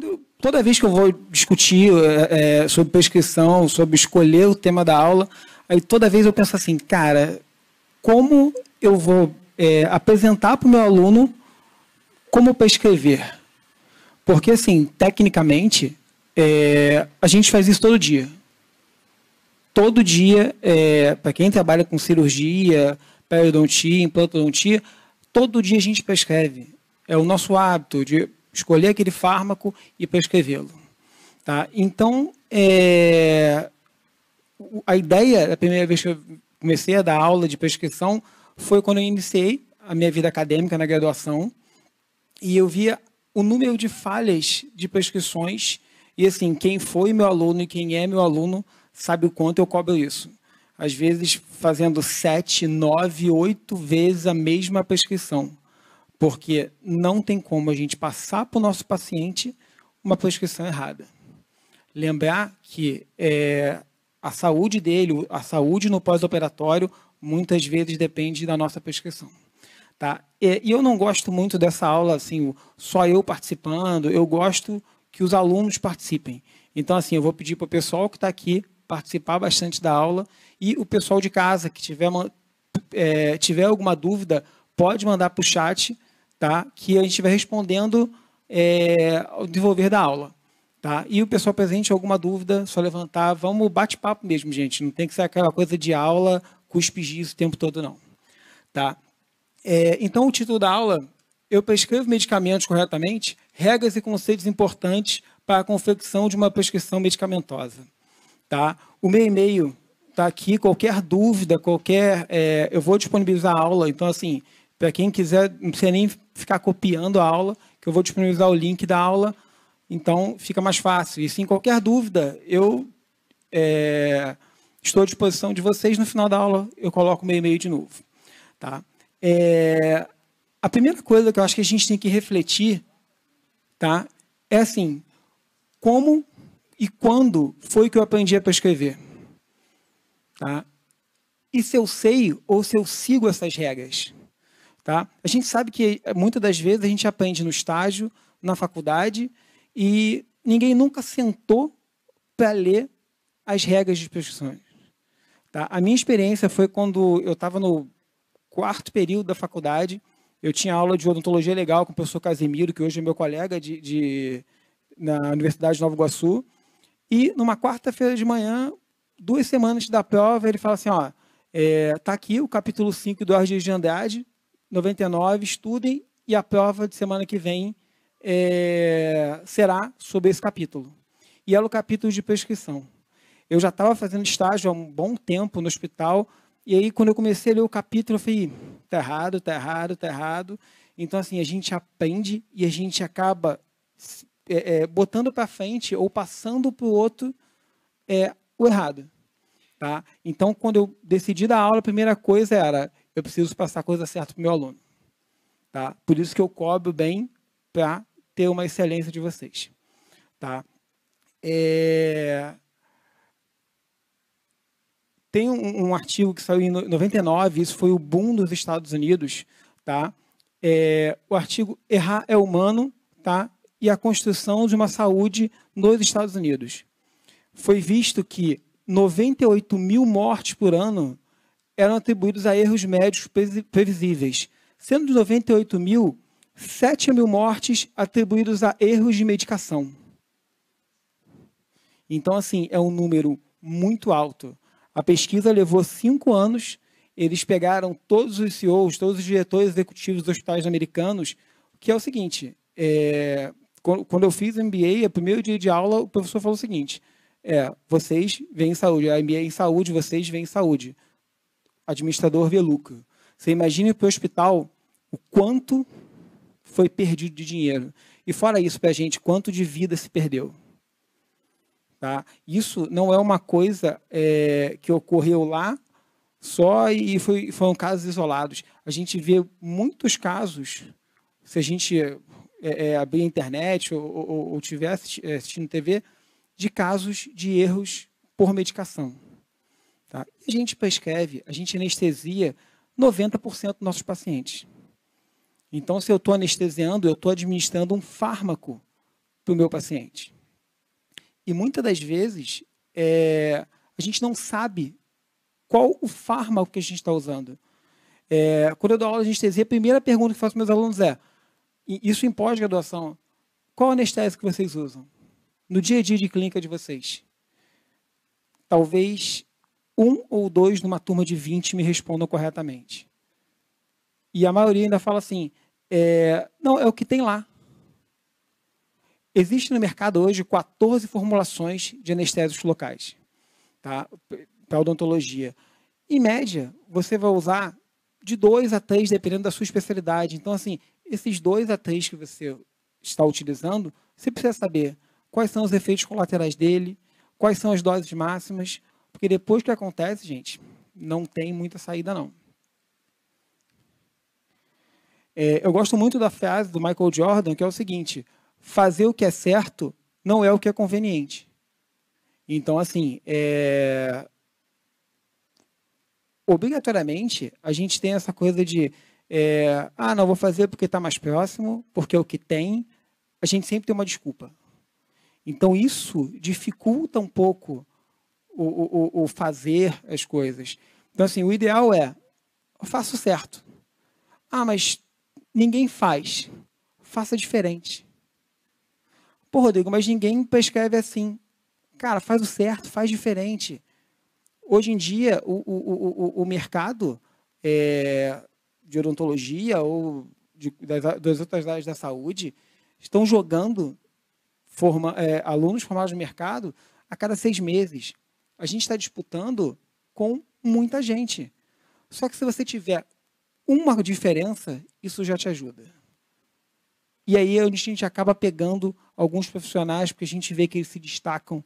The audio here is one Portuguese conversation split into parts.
eu, toda vez que eu vou discutir é, é, sobre prescrição, sobre escolher o tema da aula, aí toda vez eu penso assim, cara, como eu vou é, apresentar para o meu aluno como prescrever? Porque, assim, tecnicamente, é, a gente faz isso todo dia. Todo dia, é, para quem trabalha com cirurgia, periodontia, implantodontia, todo dia a gente prescreve. É o nosso hábito de escolher aquele fármaco e prescrevê-lo. Tá? Então, é, a ideia, da primeira vez que eu comecei a dar aula de prescrição, foi quando eu iniciei a minha vida acadêmica na graduação e eu via o número de falhas de prescrições e assim quem foi meu aluno e quem é meu aluno sabe o quanto eu cobro isso às vezes fazendo sete nove oito vezes a mesma prescrição porque não tem como a gente passar para o nosso paciente uma prescrição errada. Lembrar que é, a saúde dele, a saúde no pós-operatório, muitas vezes depende da nossa prescrição. Tá? E eu não gosto muito dessa aula, assim, só eu participando, eu gosto que os alunos participem. Então, assim, eu vou pedir para o pessoal que está aqui participar bastante da aula e o pessoal de casa que tiver, uma, é, tiver alguma dúvida, pode mandar para o chat tá? que a gente vai respondendo é, ao desenvolver da aula. Tá? E o pessoal presente, alguma dúvida, só levantar. Vamos bate-papo mesmo, gente. Não tem que ser aquela coisa de aula, isso o tempo todo, não. Tá? É, então, o título da aula, eu prescrevo medicamentos corretamente, regras e conceitos importantes para a confecção de uma prescrição medicamentosa. Tá? O meu e-mail está aqui, qualquer dúvida, qualquer... É, eu vou disponibilizar a aula, então, assim, para quem quiser, não precisa nem ficar copiando a aula, que eu vou disponibilizar o link da aula, então fica mais fácil. E sem qualquer dúvida, eu é, estou à disposição de vocês. No final da aula, eu coloco meu e-mail de novo. Tá? É, a primeira coisa que eu acho que a gente tem que refletir tá, é assim, como e quando foi que eu aprendi a escrever? Tá? E se eu sei ou se eu sigo essas regras? Tá? A gente sabe que eh, muitas das vezes a gente aprende no estágio, na faculdade, e ninguém nunca sentou para ler as regras de prescrições. Tá? A minha experiência foi quando eu estava no quarto período da faculdade, eu tinha aula de odontologia legal com o professor Casimiro, que hoje é meu colega de, de na Universidade de Nova Iguaçu, e numa quarta-feira de manhã, duas semanas da prova, ele fala assim, ó, é, tá aqui o capítulo 5 do Argis de Andrade, 99, estudem e a prova de semana que vem é, será sobre esse capítulo. E era o capítulo de prescrição. Eu já estava fazendo estágio há um bom tempo no hospital, e aí quando eu comecei a ler o capítulo, eu falei, tá errado, tá errado, tá errado. Então, assim, a gente aprende e a gente acaba é, é, botando para frente ou passando para o outro é, o errado. Tá? Então, quando eu decidi dar aula, a primeira coisa era eu preciso passar a coisa certa para o meu aluno. Tá? Por isso que eu cobro bem para ter uma excelência de vocês. Tá? É... Tem um, um, artigo que saiu em 99, isso foi o boom dos Estados Unidos. Tá? É... O artigo Errar é Humano tá? e a construção de uma saúde nos Estados Unidos. Foi visto que 98 mil mortes por ano eram atribuídos a erros médicos previsíveis, sendo de 98 mil, 7 mil mortes atribuídos a erros de medicação. Então, assim, é um número muito alto. A pesquisa levou cinco anos, eles pegaram todos os CEOs, todos os diretores executivos dos hospitais americanos, que é o seguinte, é, quando eu fiz MBA, o primeiro dia de aula, o professor falou o seguinte, é, vocês em saúde, a MBA é em saúde, vocês vêm em saúde administrador vê lucro. Você imagina para o hospital o quanto foi perdido de dinheiro. E fora isso, para a gente, quanto de vida se perdeu. Tá? Isso não é uma coisa é, que ocorreu lá só e foi, foram casos isolados. A gente vê muitos casos, se a gente é, é, abrir a internet ou, estivesse é, assistindo TV, de casos de erros por medicação. Tá? a gente prescreve, a gente anestesia 90% dos nossos pacientes. Então, se eu estou anestesiando, eu estou administrando um fármaco para o meu paciente. E muitas das vezes, é, a gente não sabe qual o fármaco que a gente está usando. É, quando eu dou aula de anestesia, a primeira pergunta que faço para meus alunos é, isso em pós-graduação, qual anestésico que vocês usam? No dia a dia de clínica de vocês? Talvez um ou dois numa turma de 20 me respondam corretamente. E a maioria ainda fala assim: é, não, é o que tem lá. Existem no mercado hoje 14 formulações de anestésicos locais tá? para odontologia. Em média, você vai usar de dois a três, dependendo da sua especialidade. Então, assim, esses dois a três que você está utilizando, você precisa saber quais são os efeitos colaterais dele, quais são as doses máximas, porque depois que acontece, gente, não tem muita saída, não. É, eu gosto muito da frase do Michael Jordan, que é o seguinte: fazer o que é certo não é o que é conveniente. Então, assim, é... obrigatoriamente a gente tem essa coisa de é... ah, não vou fazer porque está mais próximo, porque é o que tem. A gente sempre tem uma desculpa. Então, isso dificulta um pouco o, o, o fazer as coisas. Então, assim, o ideal é, eu faço certo. Ah, mas ninguém faz. Faça diferente. Pô, Rodrigo, mas ninguém prescreve assim. Cara, faz o certo, faz diferente. Hoje em dia, o, o, o, o mercado é, de odontologia ou de, das, das, outras áreas da saúde estão jogando forma, é, alunos formados no mercado a cada seis meses. A gente está disputando com muita gente. Só que se você tiver uma diferença, isso já te ajuda. E aí é a gente acaba pegando alguns profissionais, porque a gente vê que eles se destacam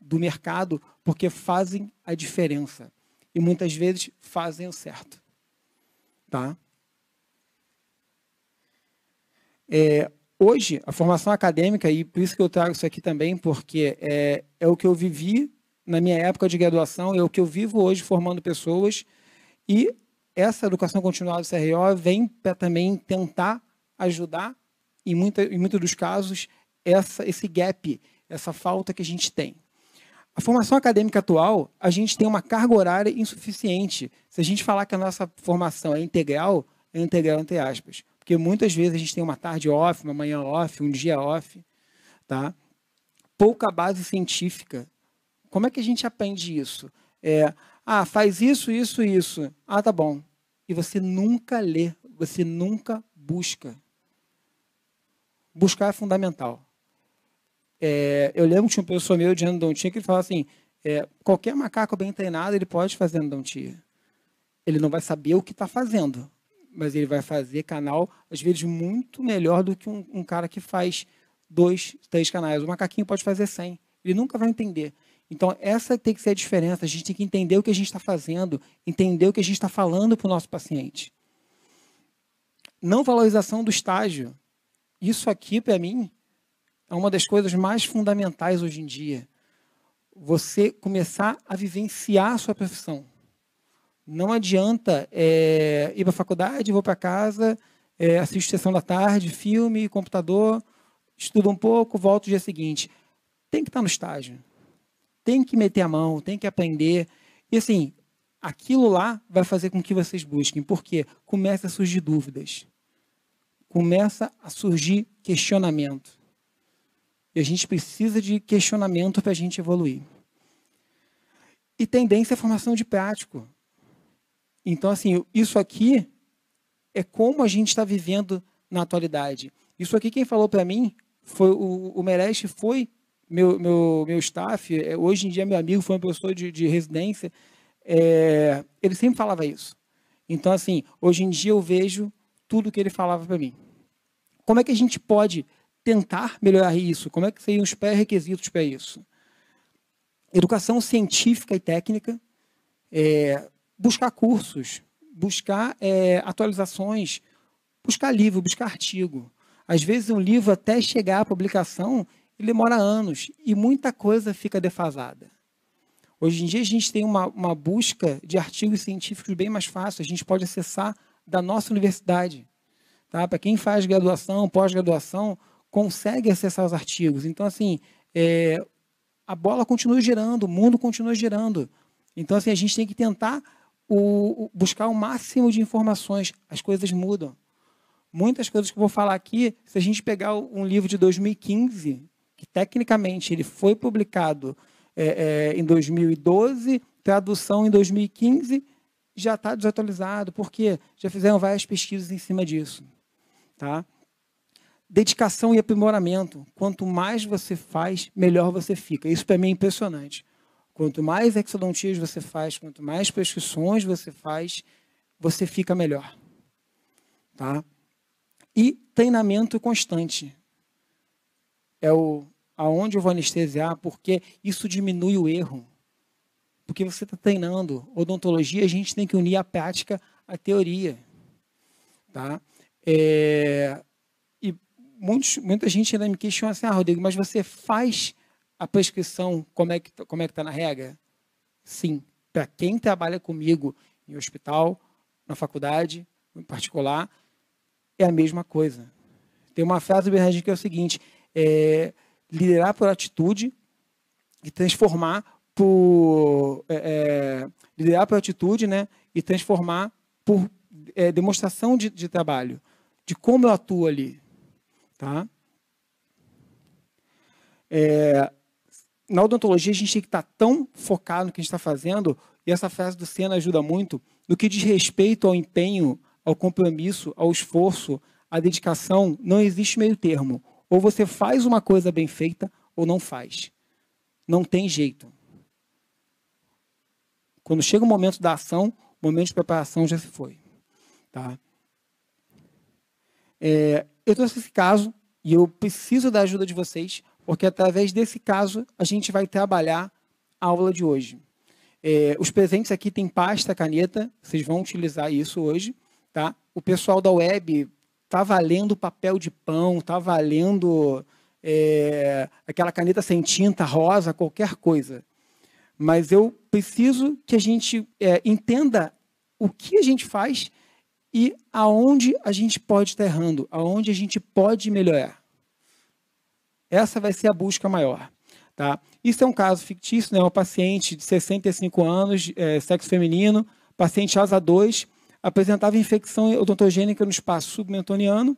do mercado, porque fazem a diferença. E muitas vezes fazem o certo. Tá? É, hoje, a formação acadêmica, e por isso que eu trago isso aqui também, porque é, é o que eu vivi na minha época de graduação, é o que eu vivo hoje formando pessoas. E essa educação continuada do CRO vem para também tentar ajudar, em, muita, em muitos dos casos, essa, esse gap, essa falta que a gente tem. A formação acadêmica atual, a gente tem uma carga horária insuficiente. Se a gente falar que a nossa formação é integral, é integral entre aspas. Porque muitas vezes a gente tem uma tarde off, uma manhã off, um dia off. Tá? Pouca base científica como é que a gente aprende isso? É, ah, faz isso, isso, isso. Ah, tá bom. E você nunca lê, você nunca busca. Buscar é fundamental. É, eu lembro que tinha um professor meu de endodontia que ele falava assim, é, qualquer macaco bem treinado, ele pode fazer endodontia. Ele não vai saber o que está fazendo, mas ele vai fazer canal, às vezes, muito melhor do que um, um cara que faz dois, três canais. O macaquinho pode fazer cem. Ele nunca vai entender. Então, essa tem que ser a diferença. A gente tem que entender o que a gente está fazendo, entender o que a gente está falando para o nosso paciente. Não valorização do estágio. Isso aqui, para mim, é uma das coisas mais fundamentais hoje em dia. Você começar a vivenciar a sua profissão. Não adianta é, ir para a faculdade, vou para casa, é, eh, assisto sessão da tarde, filme, computador, estudo um pouco, volto no dia seguinte. Tem que estar tá no estágio tem que meter a mão, tem que aprender. E assim, aquilo lá vai fazer com que vocês busquem, porque começa a surgir dúvidas. Começa a surgir questionamento. E a gente precisa de questionamento para a gente evoluir. E tendência à é formação de prático. Então, assim, isso aqui é como a gente está vivendo na atualidade. Isso aqui quem falou para mim foi o, o foi meu, meu, meu staff, é, hoje em dia meu amigo foi um professor de, de residência, é, ele sempre falava isso. Então, assim, hoje em dia eu vejo tudo que ele falava para mim. Como é que a gente pode tentar melhorar isso? Como é que seriam os pré-requisitos para isso? Educação científica e técnica, é, buscar cursos, buscar é, atualizações, buscar livro, buscar artigo. Às vezes um livro até chegar à publicação, ele demora anos e muita coisa fica defasada. Hoje em dia a gente tem uma, uma busca de artigos científicos bem mais fácil, a gente pode acessar da nossa universidade. Tá? Para quem faz graduação, pós-graduação, consegue acessar os artigos. Então, assim, é, a bola continua girando, o mundo continua girando. Então, assim, a gente tem que tentar o, o, buscar o máximo de informações. As coisas mudam. Muitas coisas que eu vou falar aqui, se a gente pegar um livro de 2015, que tecnicamente ele foi publicado é, é, em 2012, tradução em 2015, já está desatualizado, porque já fizeram várias pesquisas em cima disso. Tá? Dedicação e aprimoramento. Quanto mais você faz, melhor você fica. Isso para mim é impressionante. Quanto mais exodontias você faz, quanto mais prescrições você faz, você fica melhor. Tá? E treinamento constante é o aonde eu vou anestesiar, porque isso diminui o erro. Porque você está treinando. Odontologia, a gente tem que unir a prática à teoria. Tá? É, e muitos, muita gente ainda me questiona assim, ah, Rodrigo, mas você faz a prescrição como é que tá, como é que está na regra? Sim, para quem trabalha comigo em hospital, na faculdade, em particular, é a mesma coisa. Tem uma frase do Bernardinho que é o seguinte: é, liderar por atitude e transformar por é, é, liderar por atitude, né, e transformar por é, demonstração de, de, trabalho, de como eu atuo ali, tá? É, na odontologia a gente tem que estar tão focado no que a gente está fazendo e essa frase do Senna ajuda muito no que diz respeito ao empenho, ao compromisso, ao esforço, à dedicação, não existe meio termo. Ou você faz uma coisa bem feita ou não faz. Não tem jeito. Quando chega o momento da ação, o momento de preparação já se foi. Tá? É, eu trouxe esse caso e eu preciso da ajuda de vocês, porque através desse caso a gente vai trabalhar a aula de hoje. É, os presentes aqui têm pasta, caneta, vocês vão utilizar isso hoje. Tá? O pessoal da web Está valendo papel de pão, está valendo é, aquela caneta sem tinta, rosa, qualquer coisa. Mas eu preciso que a gente é, entenda o que a gente faz e aonde a gente pode estar errando, aonde a gente pode melhorar. Essa vai ser a busca maior. Tá? Isso é um caso fictício, né? um paciente de 65 anos, é, sexo feminino, paciente ASA 2, apresentava infecção odontogênica no espaço submentoniano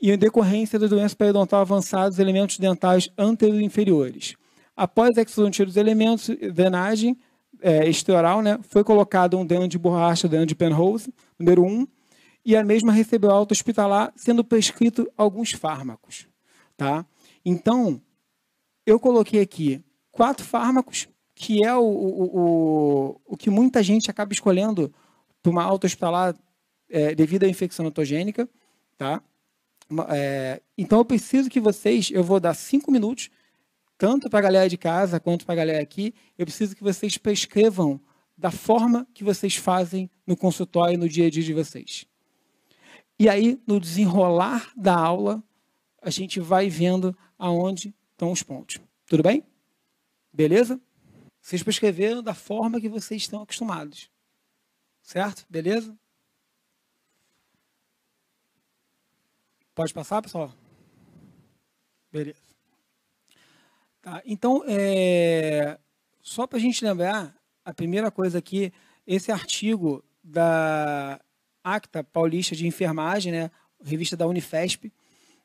e, em decorrência da doença periodontal avançada, dos elementos dentais anteriores e inferiores. Após a exodontia dos elementos, drenagem é, né, foi colocado um dreno de borracha, dreno de Penrose, número 1, um, e a mesma recebeu alta hospitalar, sendo prescrito alguns fármacos. Tá? Então, eu coloquei aqui quatro fármacos, que é o, o, o, o que muita gente acaba escolhendo uma alta hospitalar é, devido à infecção otogênica, tá? É, então eu preciso que vocês, eu vou dar cinco minutos, tanto para a galera de casa quanto para a galera aqui, eu preciso que vocês prescrevam da forma que vocês fazem no consultório, no dia a dia de vocês. E aí, no desenrolar da aula, a gente vai vendo aonde estão os pontos. Tudo bem? Beleza? Vocês prescreveram da forma que vocês estão acostumados. Certo? Beleza? Pode passar, pessoal? Beleza. Tá, então, é, só para a gente lembrar, a primeira coisa aqui, esse artigo da Acta Paulista de Enfermagem, né, revista da Unifesp,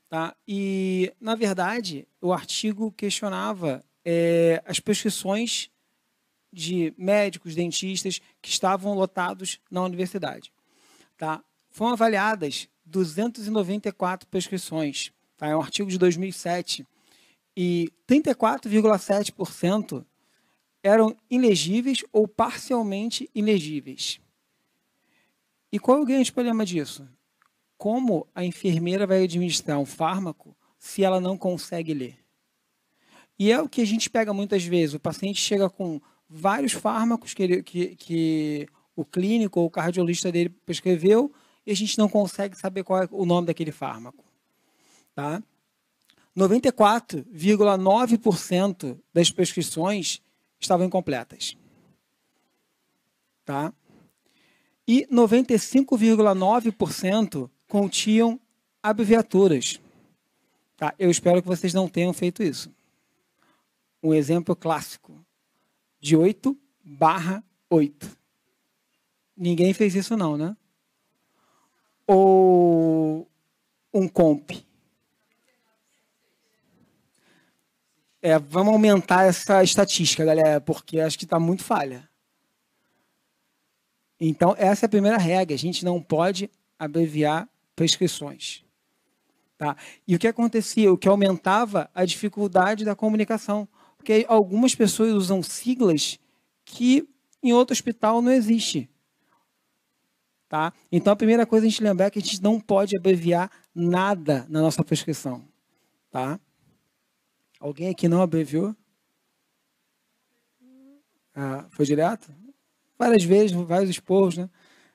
tá, e, na verdade, o artigo questionava é, as prescrições de médicos, dentistas que estavam lotados na universidade. Tá? Foram avaliadas 294 prescrições. Tá? É um artigo de 2007. E 34,7% eram ilegíveis ou parcialmente ilegíveis. E qual é o grande problema disso? Como a enfermeira vai administrar um fármaco se ela não consegue ler? E é o que a gente pega muitas vezes. O paciente chega com vários fármacos que, ele, que, que o clínico ou o cardiologista dele prescreveu e a gente não consegue saber qual é o nome daquele fármaco. Tá? 94,9% das prescrições estavam incompletas. Tá? E 95,9% continham abreviaturas. Tá? Eu espero que vocês não tenham feito isso. Um exemplo clássico de 8 barra 8. Ninguém fez isso não, né? Ou um comp. É, vamos aumentar essa estatística, galera, porque acho que está muito falha. Então, essa é a primeira regra. A gente não pode abreviar prescrições. Tá? E o que acontecia? O que aumentava a dificuldade da comunicação. Porque algumas pessoas usam siglas que em outro hospital não existe. Tá? Então a primeira coisa a gente lembrar é que a gente não pode abreviar nada na nossa prescrição, tá? Alguém aqui não abreviou? Ah, foi direto? Várias vezes, vários esporros, né?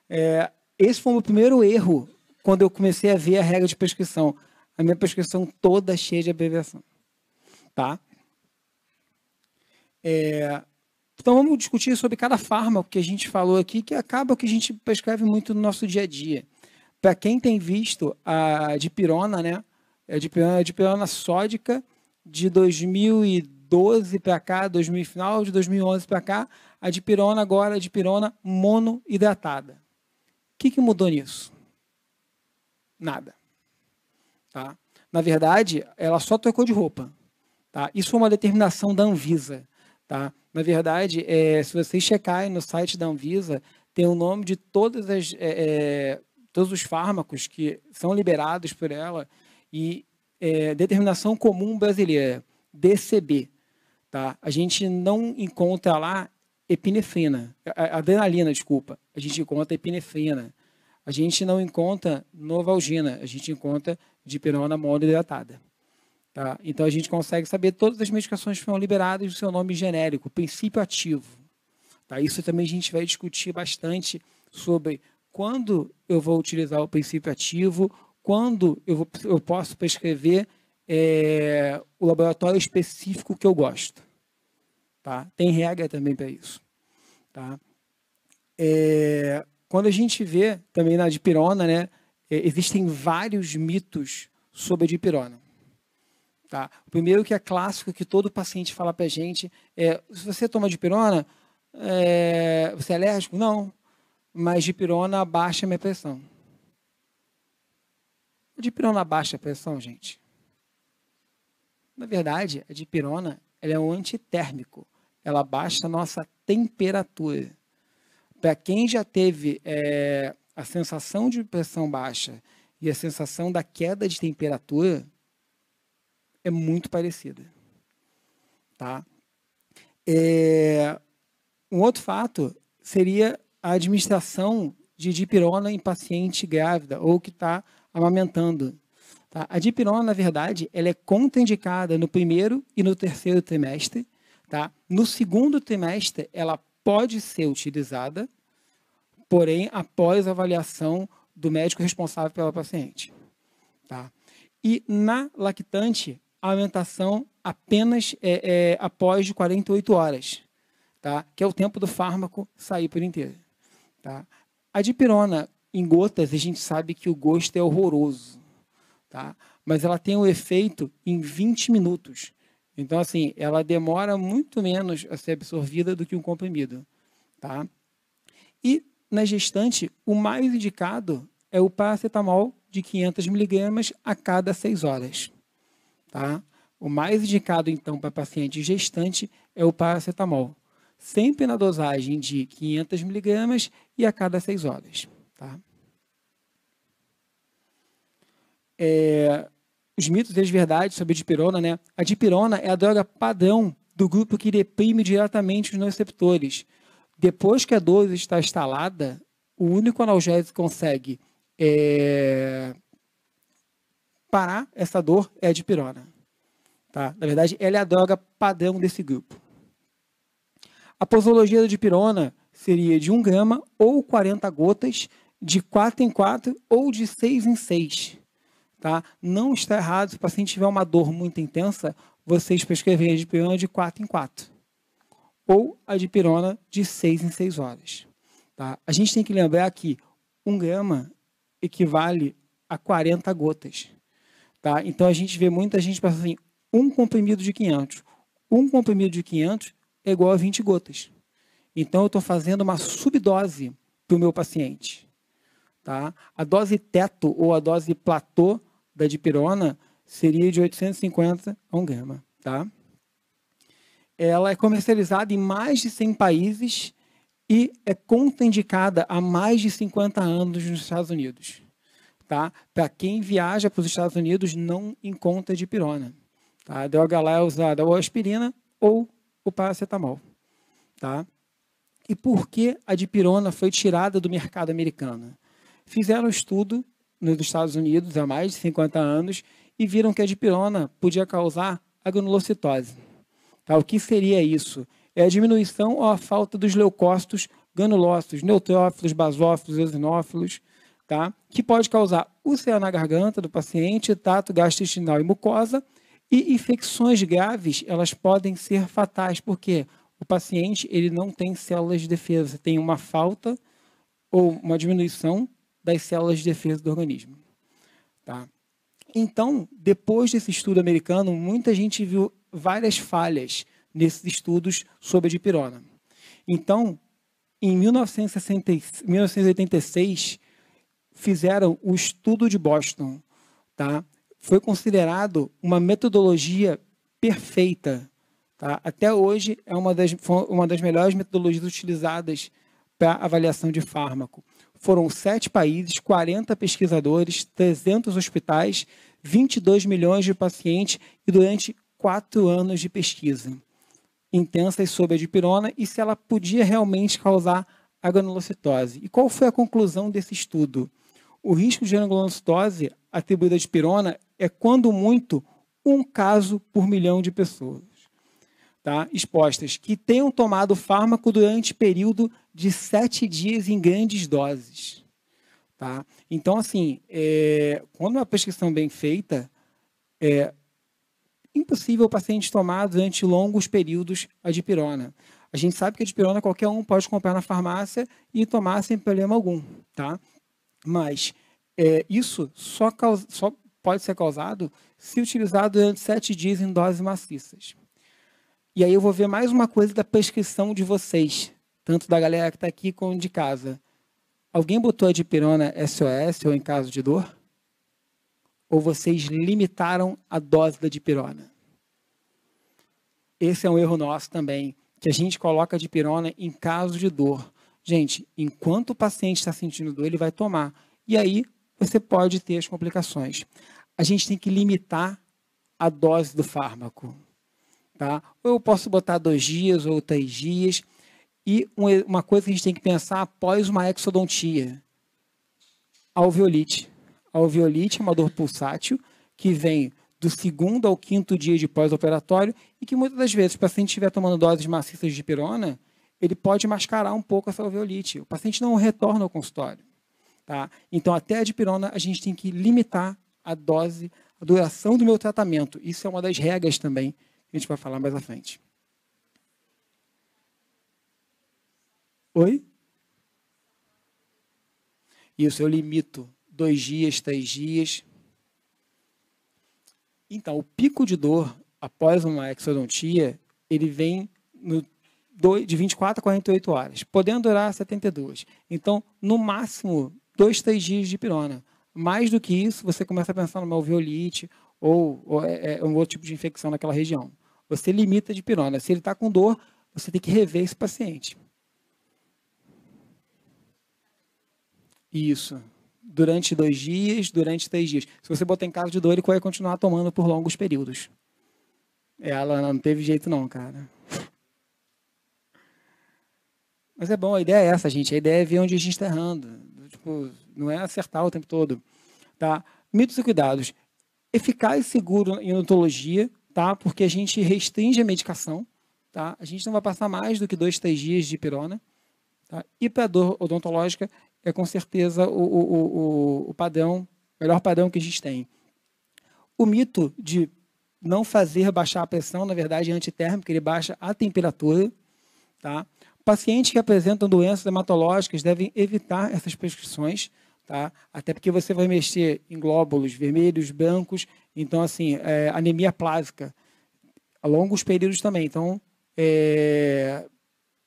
É, esse foi o meu primeiro erro quando eu comecei a ver a regra de prescrição. A minha prescrição toda cheia de abreviação, tá? É, então vamos discutir sobre cada fármaco que a gente falou aqui, que acaba que a gente prescreve muito no nosso dia a dia. Para quem tem visto a dipirona, né? A dipirona, a dipirona sódica de 2012 para cá, 2000 final de 2011 para cá, a dipirona agora é dipirona monoidratada. O que, que mudou nisso? Nada. Tá? Na verdade, ela só trocou de roupa. Tá? Isso foi uma determinação da Anvisa. Tá? Na verdade, é, se vocês checarem no site da Anvisa, tem o nome de todas as, é, é todos os fármacos que são liberados por ela e é, determinação comum brasileira, DCB. Tá? A gente não encontra lá epinefrina, adrenalina, desculpa. A gente encontra epinefrina. A gente não encontra novalgina, a gente encontra dipirona monohidratada. Tá? Então a gente consegue saber todas as medicações que foram liberadas do seu nome genérico, princípio ativo. Tá? Isso também a gente vai discutir bastante sobre quando eu vou utilizar o princípio ativo, quando eu, vou, eu posso prescrever é, o laboratório específico que eu gosto. Tá? Tem regra também para isso. Tá? É, quando a gente vê também na dipirona, né, é, existem vários mitos sobre a dipirona. Tá? O primeiro que é clássico, que todo paciente fala para a gente, é, se você toma dipirona, é, você é alérgico? Não, mas dipirona abaixa a minha pressão. A dipirona abaixa a pressão, gente? Na verdade, a dipirona ela é um antitérmico. Ela abaixa a nossa temperatura. Para quem já teve é, a sensação de pressão baixa e a sensação da queda de temperatura, é muito parecida. Tá? É, um outro fato seria a administração de dipirona em paciente grávida ou que está amamentando. Tá? A dipirona, na verdade, ela é contraindicada no primeiro e no terceiro trimestre. Tá? No segundo trimestre, ela pode ser utilizada, porém após avaliação do médico responsável pela paciente. Tá? E na lactante, a apenas é, é, após 48 horas, tá? que é o tempo do fármaco sair por inteiro. Tá? A dipirona em gotas, a gente sabe que o gosto é horroroso, tá? mas ela tem o um efeito em 20 minutos. Então, assim, ela demora muito menos a ser absorvida do que um comprimido. Tá? E na gestante, o mais indicado é o paracetamol de 500 miligramas a cada 6 horas. Tá? O mais indicado, então, para paciente gestante é o paracetamol, sempre na dosagem de 500 miligramas e a cada 6 horas. Tá? É, os mitos e as verdades sobre a dipirona. Né? A dipirona é a droga padrão do grupo que deprime diretamente os receptores. Depois que a dose está instalada, o único analgésico consegue é, parar essa dor é a dipirona. Tá? Na verdade, ela é a droga padrão desse grupo. A posologia da dipirona seria de 1 grama ou 40 gotas, de 4 em 4 ou de 6 em 6. Tá? Não está errado, se o paciente tiver uma dor muito intensa, vocês prescrevem a dipirona de 4 em 4. Ou a dipirona de 6 em 6 horas. Tá? A gente tem que lembrar que 1 grama equivale a 40 gotas. Tá? Então a gente vê muita gente passando assim, um comprimido de 500. Um comprimido de 500 é igual a 20 gotas. Então eu estou fazendo uma subdose para o meu paciente. Tá? A dose teto ou a dose platô da dipirona seria de 850 a 1 grama. Tá? Ela é comercializada em mais de 100 países e é contraindicada há mais de 50 anos nos Estados Unidos tá? Para quem viaja para os Estados Unidos, não encontra dipirona, pirona. Tá? A DOH é usada ou aspirina ou o paracetamol, tá? E por que a dipirona foi tirada do mercado americano? Fizeram um estudo nos Estados Unidos há mais de 50 anos e viram que a dipirona podia causar a granulocitose. Tá? O que seria isso? É a diminuição ou a falta dos leucócitos granulócitos, neutrófilos, basófilos, eosinófilos, tá? que pode causar úlcera na garganta do paciente, tato gastrointestinal e mucosa, e infecções graves, elas podem ser fatais, porque o paciente ele não tem células de defesa, tem uma falta ou uma diminuição das células de defesa do organismo. Tá? Então, depois desse estudo americano, muita gente viu várias falhas nesses estudos sobre a dipirona. Então, em 1960, 1986, fizeram o estudo de Boston, tá? Foi considerado uma metodologia perfeita, tá? Até hoje é uma das uma das melhores metodologias utilizadas para avaliação de fármaco. Foram sete países, 40 pesquisadores, 300 hospitais, 22 milhões de pacientes e durante quatro anos de pesquisa intensa sobre a dipirona e se ela podia realmente causar a granulocitose. E qual foi a conclusão desse estudo? O risco de granulocitose atribuída à dipirona é, quando muito, um caso por milhão de pessoas tá? expostas que tenham tomado fármaco durante período de sete dias em grandes doses. Tá? Então, assim, é, quando uma prescrição bem feita, é impossível o paciente tomar durante longos períodos a dipirona. A gente sabe que a dipirona qualquer um pode comprar na farmácia e tomar sem problema algum. Tá? Mas é, isso só, causa, só pode ser causado se utilizado durante sete dias em doses maciças. E aí eu vou ver mais uma coisa da prescrição de vocês, tanto da galera que está aqui como de casa. Alguém botou a dipirona SOS ou em caso de dor? Ou vocês limitaram a dose da dipirona? Esse é um erro nosso também, que a gente coloca a dipirona em caso de dor. Gente, enquanto o paciente está sentindo dor, ele vai tomar. E aí, você pode ter as complicações. A gente tem que limitar a dose do fármaco. Tá? Ou eu posso botar dois dias ou três dias. E uma coisa que a gente tem que pensar após uma exodontia. Alveolite. Alveolite é uma dor pulsátil que vem do segundo ao quinto dia de pós-operatório e que muitas das vezes, se o paciente estiver tomando doses maciças de pirona, ele pode mascarar um pouco essa alveolite. O paciente não retorna ao consultório. Tá? Então, até a dipirona, a gente tem que limitar a dose, a duração do meu tratamento. Isso é uma das regras também que a gente vai falar mais à frente. Oi? Isso, eu limito dois dias, três dias. Então, o pico de dor após uma exodontia, ele vem no, de 24 a 48 horas, podendo durar 72. Então, no máximo dois, três dias de pirona. Mais do que isso, você começa a pensar numa alveolite ou, ou é, é, um outro tipo de infecção naquela região. Você limita de pirona. Se ele está com dor, você tem que rever esse paciente. Isso. Durante dois dias, durante três dias. Se você botar em casa de dor, ele vai continuar tomando por longos períodos. Ela não teve jeito não, cara. Mas é bom, a ideia é essa, gente. A ideia é ver onde a gente está errando. Tipo, não é acertar o tempo todo. Tá? Mitos e cuidados. Eficaz e seguro em odontologia, tá? Porque a gente restringe a medicação, tá? A gente não vai passar mais do que dois, três dias de pirona. Tá? E para dor odontológica é com certeza o, o, o, o padrão, melhor padrão que a gente tem. O mito de não fazer baixar a pressão, na verdade, é antitérmico, ele baixa a temperatura, tá? Pacientes que apresentam doenças hematológicas devem evitar essas prescrições, tá? Até porque você vai mexer em glóbulos vermelhos, brancos, então assim, é, anemia plásica, a longos períodos também. Então, é,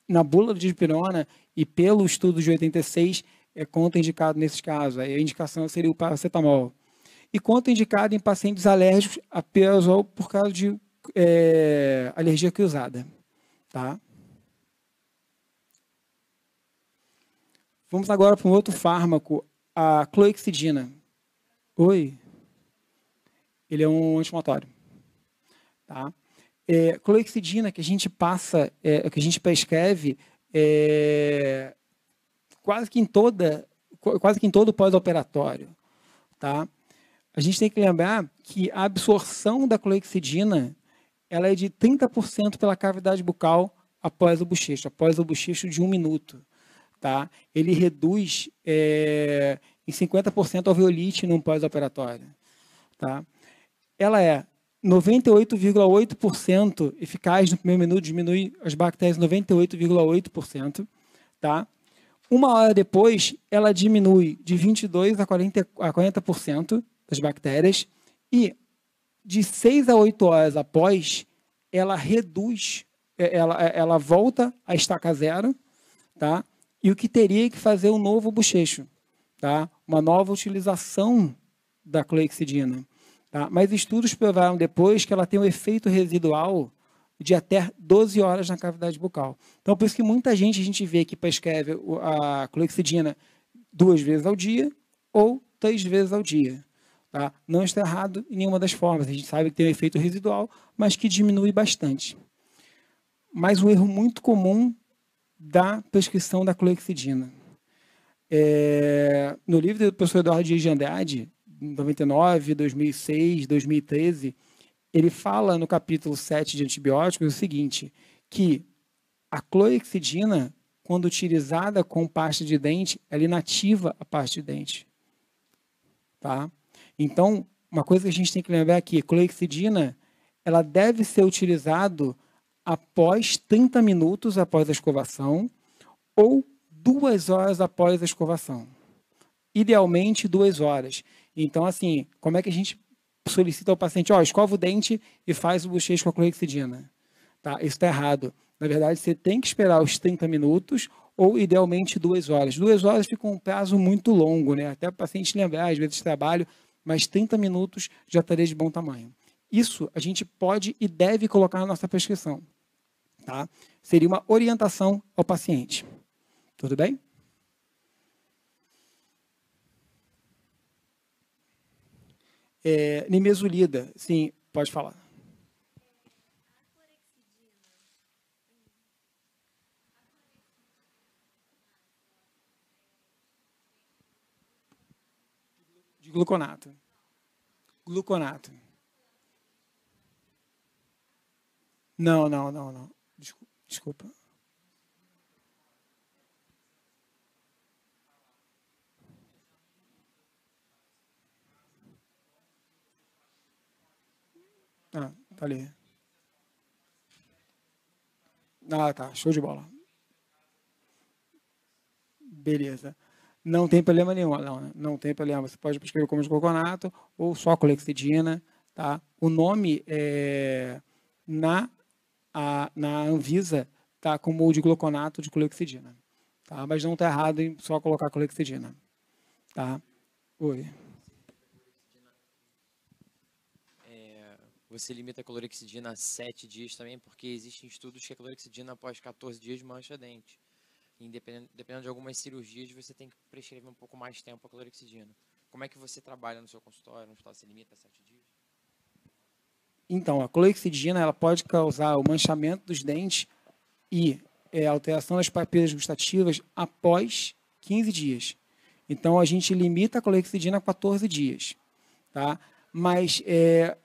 na bula de dipirona e pelo estudo de 86 é contraindicado nesses casos. A indicação seria o paracetamol. E contraindicado em pacientes alérgicos a pirazol por causa de é, alergia cruzada. Tá? Vamos agora para um outro fármaco, a cloexidina. Oi. Ele é um anti-inflamatório. Tá? É, cloexidina que a gente passa, é, que a gente prescreve é, quase que em toda, quase que em todo pós-operatório, tá? A gente tem que lembrar que a absorção da cloexidina ela é de 30% pela cavidade bucal após o bochecho, após o bochecho de um minuto tá? ele reduz é, em 50% a alveolite num pós-operatório. Tá? Ela é 98,8% eficaz no primeiro minuto, diminui as bactérias 98,8%. Tá? Uma hora depois, ela diminui de 22% a 40%, a 40 das bactérias e de 6 a 8 horas após, ela reduz, é, ela, é, ela volta a estaca zero, tá? e o que teria que fazer um novo bochecho, tá? uma nova utilização da clorexidina. Tá? Mas estudos provaram depois que ela tem um efeito residual de até 12 horas na cavidade bucal. Então, por isso que muita gente a gente vê que prescreve a clorexidina duas vezes ao dia ou três vezes ao dia. Tá? Não está errado em nenhuma das formas. A gente sabe que tem um efeito residual, mas que diminui bastante. Mas um erro muito comum da prescrição da clorexidina. É, no livro do professor Eduardo de Andrade, 99, 2006, 2013, ele fala no capítulo 7 de antibióticos o seguinte, que a clorexidina, quando utilizada com pasta de dente, ela inativa a pasta de dente. Tá? Então, uma coisa que a gente tem que lembrar aqui, é clorexidina, ela deve ser utilizada após 30 minutos após a escovação ou duas horas após a escovação. Idealmente, duas horas. Então, assim, como é que a gente solicita ao paciente, ó, oh, escova o dente e faz o bochecho com a clorhexidina? Tá, isso está errado. Na verdade, você tem que esperar os 30 minutos ou, idealmente, duas horas. Duas horas fica um prazo muito longo, né? Até o paciente lembrar, às vezes, trabalho, mas 30 minutos já estaria de bom tamanho. Isso a gente pode e deve colocar na nossa prescrição. Tá? Seria uma orientação ao paciente. Tudo bem? É, nimesulida, sim, pode falar. De gluconato. Gluconato. Não, não, não, não. Desculpa. desculpa. Ah, tá ali. Ah, tá. Show de bola. Beleza. Não tem problema nenhum, não, não tem problema. Você pode prescrever como coconato ou só colexidina, tá? O nome é na a, na Anvisa está como o de gluconato de colexidina. Tá? Mas não está errado em só colocar colexidina. Tá? Oi. É, você limita a clorexidina a 7 dias também, porque existem estudos que a clorexidina após 14 dias mancha dente. dependendo, dependendo de algumas cirurgias, você tem que prescrever um pouco mais tempo a clorexidina. Como é que você trabalha no seu consultório? No hospital, você limita a 7 dias? Então, a clorexidina ela pode causar o manchamento dos dentes e é, alteração das papilas gustativas após 15 dias. Então, a gente limita a clorexidina a 14 dias. Tá? Mas é,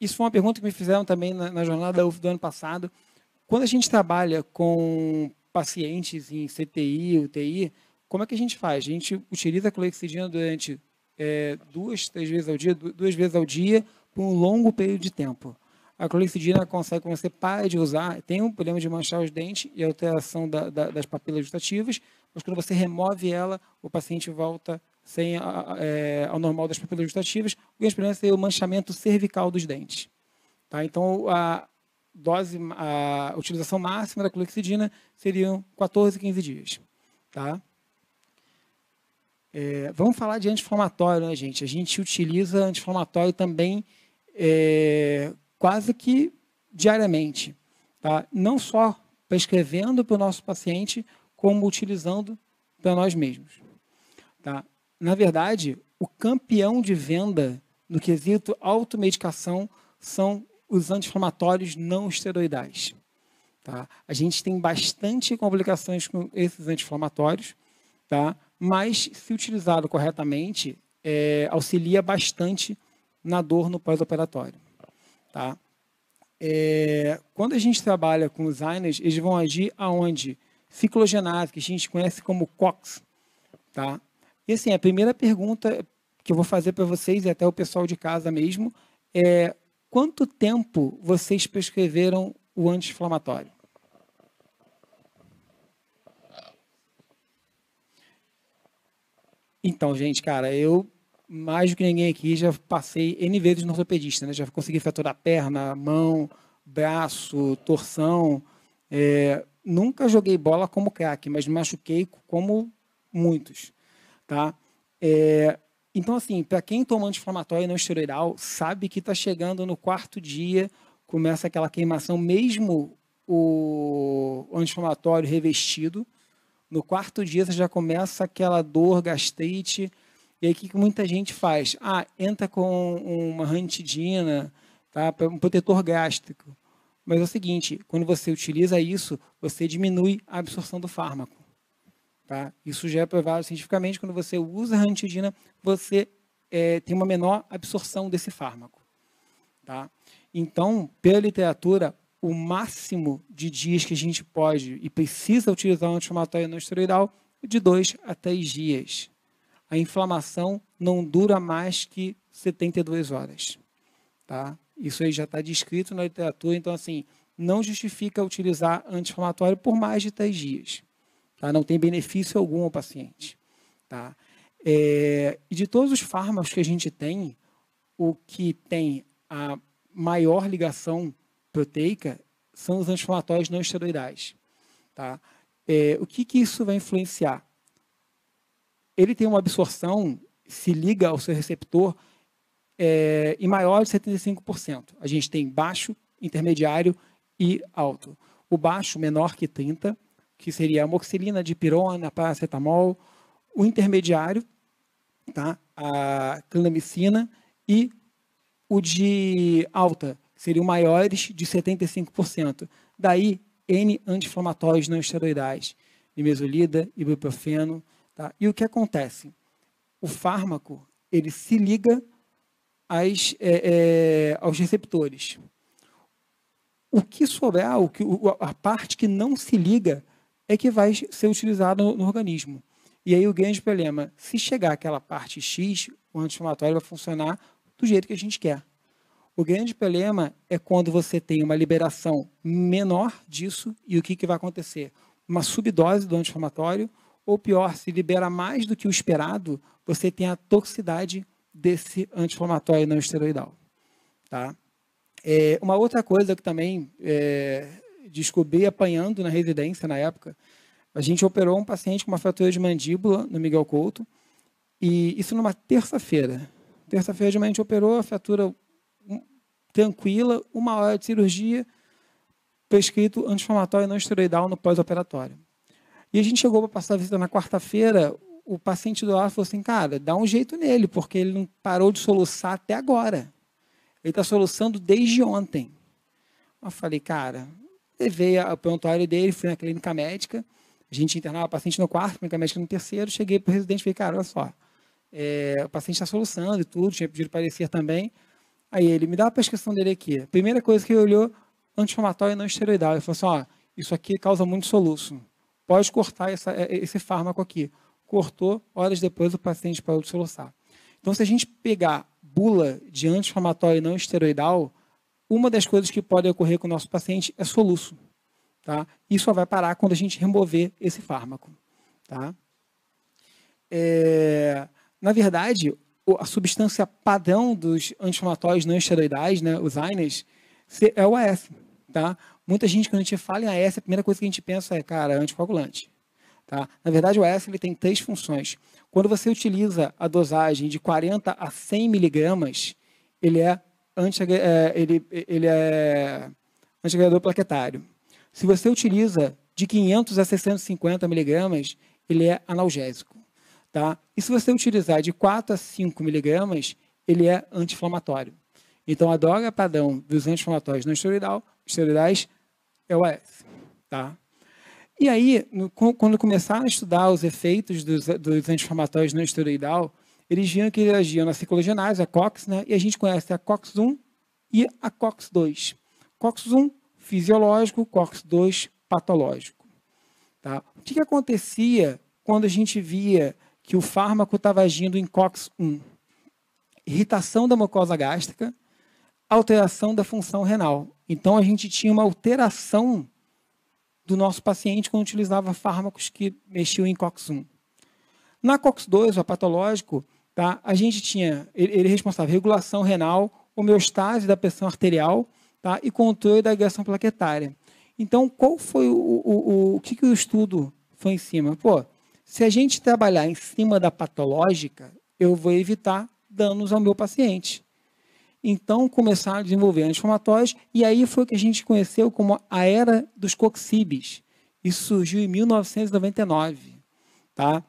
isso foi uma pergunta que me fizeram também na, na jornada UF do ano passado. Quando a gente trabalha com pacientes em CTI, UTI, como é que a gente faz? A gente utiliza a clorexidina durante é, duas, três vezes ao dia, duas vezes ao dia, por um longo período de tempo. A clorexidina consegue, quando você para de usar, tem um problema de manchar os dentes e alteração da, da, das papilas gustativas, mas quando você remove ela, o paciente volta sem a, é, ao normal das papilas gustativas. O grande problema é o manchamento cervical dos dentes. Tá? Então, a dose, a utilização máxima da clorexidina seriam 14, 15 dias. Tá? É, vamos falar de anti-inflamatório, né, gente? A gente utiliza anti-inflamatório também é, quase que diariamente, tá? não só prescrevendo para o nosso paciente, como utilizando para nós mesmos. Tá? Na verdade, o campeão de venda no quesito automedicação são os anti-inflamatórios não esteroidais. Tá? A gente tem bastante complicações com esses anti-inflamatórios, tá? mas se utilizado corretamente, é, auxilia bastante na dor no pós-operatório. Tá? É, quando a gente trabalha com os ioners, eles vão agir aonde? Ciclogenase, que a gente conhece como COX. Tá? E assim, a primeira pergunta que eu vou fazer para vocês e até o pessoal de casa mesmo é quanto tempo vocês prescreveram o anti-inflamatório? Então, gente, cara, eu mais do que ninguém aqui, já passei N vezes no ortopedista, né? Já consegui fraturar perna, mão, braço, torção. É, nunca joguei bola como craque, mas machuquei como muitos, tá? É, então, assim, para quem toma anti-inflamatório não esteroidal, sabe que está chegando no quarto dia, começa aquela queimação, mesmo o anti-inflamatório revestido, no quarto dia você já começa aquela dor, gastrite, e aí, o que muita gente faz? Ah, entra com uma rantidina, tá? um protetor gástrico. Mas é o seguinte, quando você utiliza isso, você diminui a absorção do fármaco. Tá? Isso já é provado cientificamente. Quando você usa rantidina, você é, tem uma menor absorção desse fármaco. Tá? Então, pela literatura, o máximo de dias que a gente pode e precisa utilizar um anti-inflamatório não esteroidal é de 2 a 3 dias a inflamação não dura mais que 72 horas. Tá? Isso aí já está descrito na literatura, então assim, não justifica utilizar anti-inflamatório por mais de 3 dias. Tá? Não tem benefício algum ao paciente. Tá? É, e de todos os fármacos que a gente tem, o que tem a maior ligação proteica são os anti-inflamatórios não esteroidais. Tá? É, o que, que isso vai influenciar? ele tem uma absorção, se liga ao seu receptor, é, em maior de 75%. A gente tem baixo, intermediário e alto. O baixo, menor que 30%, que seria amoxilina, dipirona, paracetamol. O intermediário, tá? a canamicina E o de alta, seriam maiores de 75%. Daí, N anti-inflamatórios não esteroidais, nimesulida, ibuprofeno, Tá? E o que acontece? O fármaco ele se liga às, é, é, aos receptores. O que sobrar, ah, o que, a parte que não se liga, é que vai ser utilizada no, no, organismo. E aí o grande problema, se chegar aquela parte X, o anti-inflamatório vai funcionar do jeito que a gente quer. O grande problema é quando você tem uma liberação menor disso e o que, que vai acontecer? Uma subdose do anti-inflamatório, ou pior, se libera mais do que o esperado, você tem a toxicidade desse anti-inflamatório não esteroidal. Tá? É, uma outra coisa que também é, descobri apanhando na residência na época, a gente operou um paciente com uma fratura de mandíbula no Miguel Couto, e isso numa terça-feira. Terça-feira de manhã a gente operou a fratura hum, tranquila, uma hora de cirurgia, prescrito anti-inflamatório não esteroidal no pós-operatório. E a gente chegou para passar a visita na quarta-feira, o paciente do lado falou assim, cara, dá um jeito nele, porque ele não parou de soluçar até agora. Ele está soluçando desde ontem. Eu falei, cara, levei o prontuário dele, fui na clínica médica, a gente internava o paciente no quarto, a clínica médica no terceiro, cheguei para o residente e falei, cara, olha só, é, o paciente está soluçando e tudo, tinha pedido parecer também. Aí ele, me dá a prescrição dele aqui. A primeira coisa que ele olhou, anti-inflamatório não esteroidal. Ele falou assim, ó, isso aqui causa muito soluço pode cortar essa, é, é, esse fármaco aqui. Cortou, horas depois o paciente pode de soluçar. Então, se a gente pegar bula de anti-inflamatório não esteroidal, uma das coisas que pode ocorrer com o nosso paciente é soluço. Tá? Isso só vai parar quando a gente remover esse fármaco. Tá? É, na verdade, a substância padrão dos anti-inflamatórios não esteroidais, né, os AINES, é o AS. Tá? Muita gente, quando a gente fala em AS, a primeira coisa que a gente pensa é, cara, é anticoagulante. Tá? Na verdade, o AS ele tem três funções. Quando você utiliza a dosagem de 40 a 100 miligramas, ele é, anti, é, ele, ele é antiagregador plaquetário. Se você utiliza de 500 a 650 miligramas, ele é analgésico. Tá? E se você utilizar de 4 a 5 miligramas, ele é anti-inflamatório. Então, a droga é padrão dos anti-inflamatórios não esteroidais é o S. Tá? E aí, no, quando começaram a estudar os efeitos dos, dos anti-inflamatórios no esteroidal, eles viram que eles agiam na ciclogenase, a COX, né? e a gente conhece a COX-1 e a COX-2. COX-1 fisiológico, COX-2 patológico. Tá? O que, que acontecia quando a gente via que o fármaco estava agindo em COX-1? Irritação da mucosa gástrica, alteração da função renal. Então a gente tinha uma alteração do nosso paciente quando utilizava fármacos que mexiam em COX-1. Na COX-2, o patológico, tá, a gente tinha, ele, ele é responsável regulação renal, homeostase da pressão arterial tá, e controle da agressão plaquetária. Então, qual foi o, o, o, o que, que o estudo foi em cima? Pô, se a gente trabalhar em cima da patológica, eu vou evitar danos ao meu paciente então começaram a desenvolver anti-inflamatórios, e aí foi o que a gente conheceu como a era dos coxibes. Isso surgiu em 1999, tá?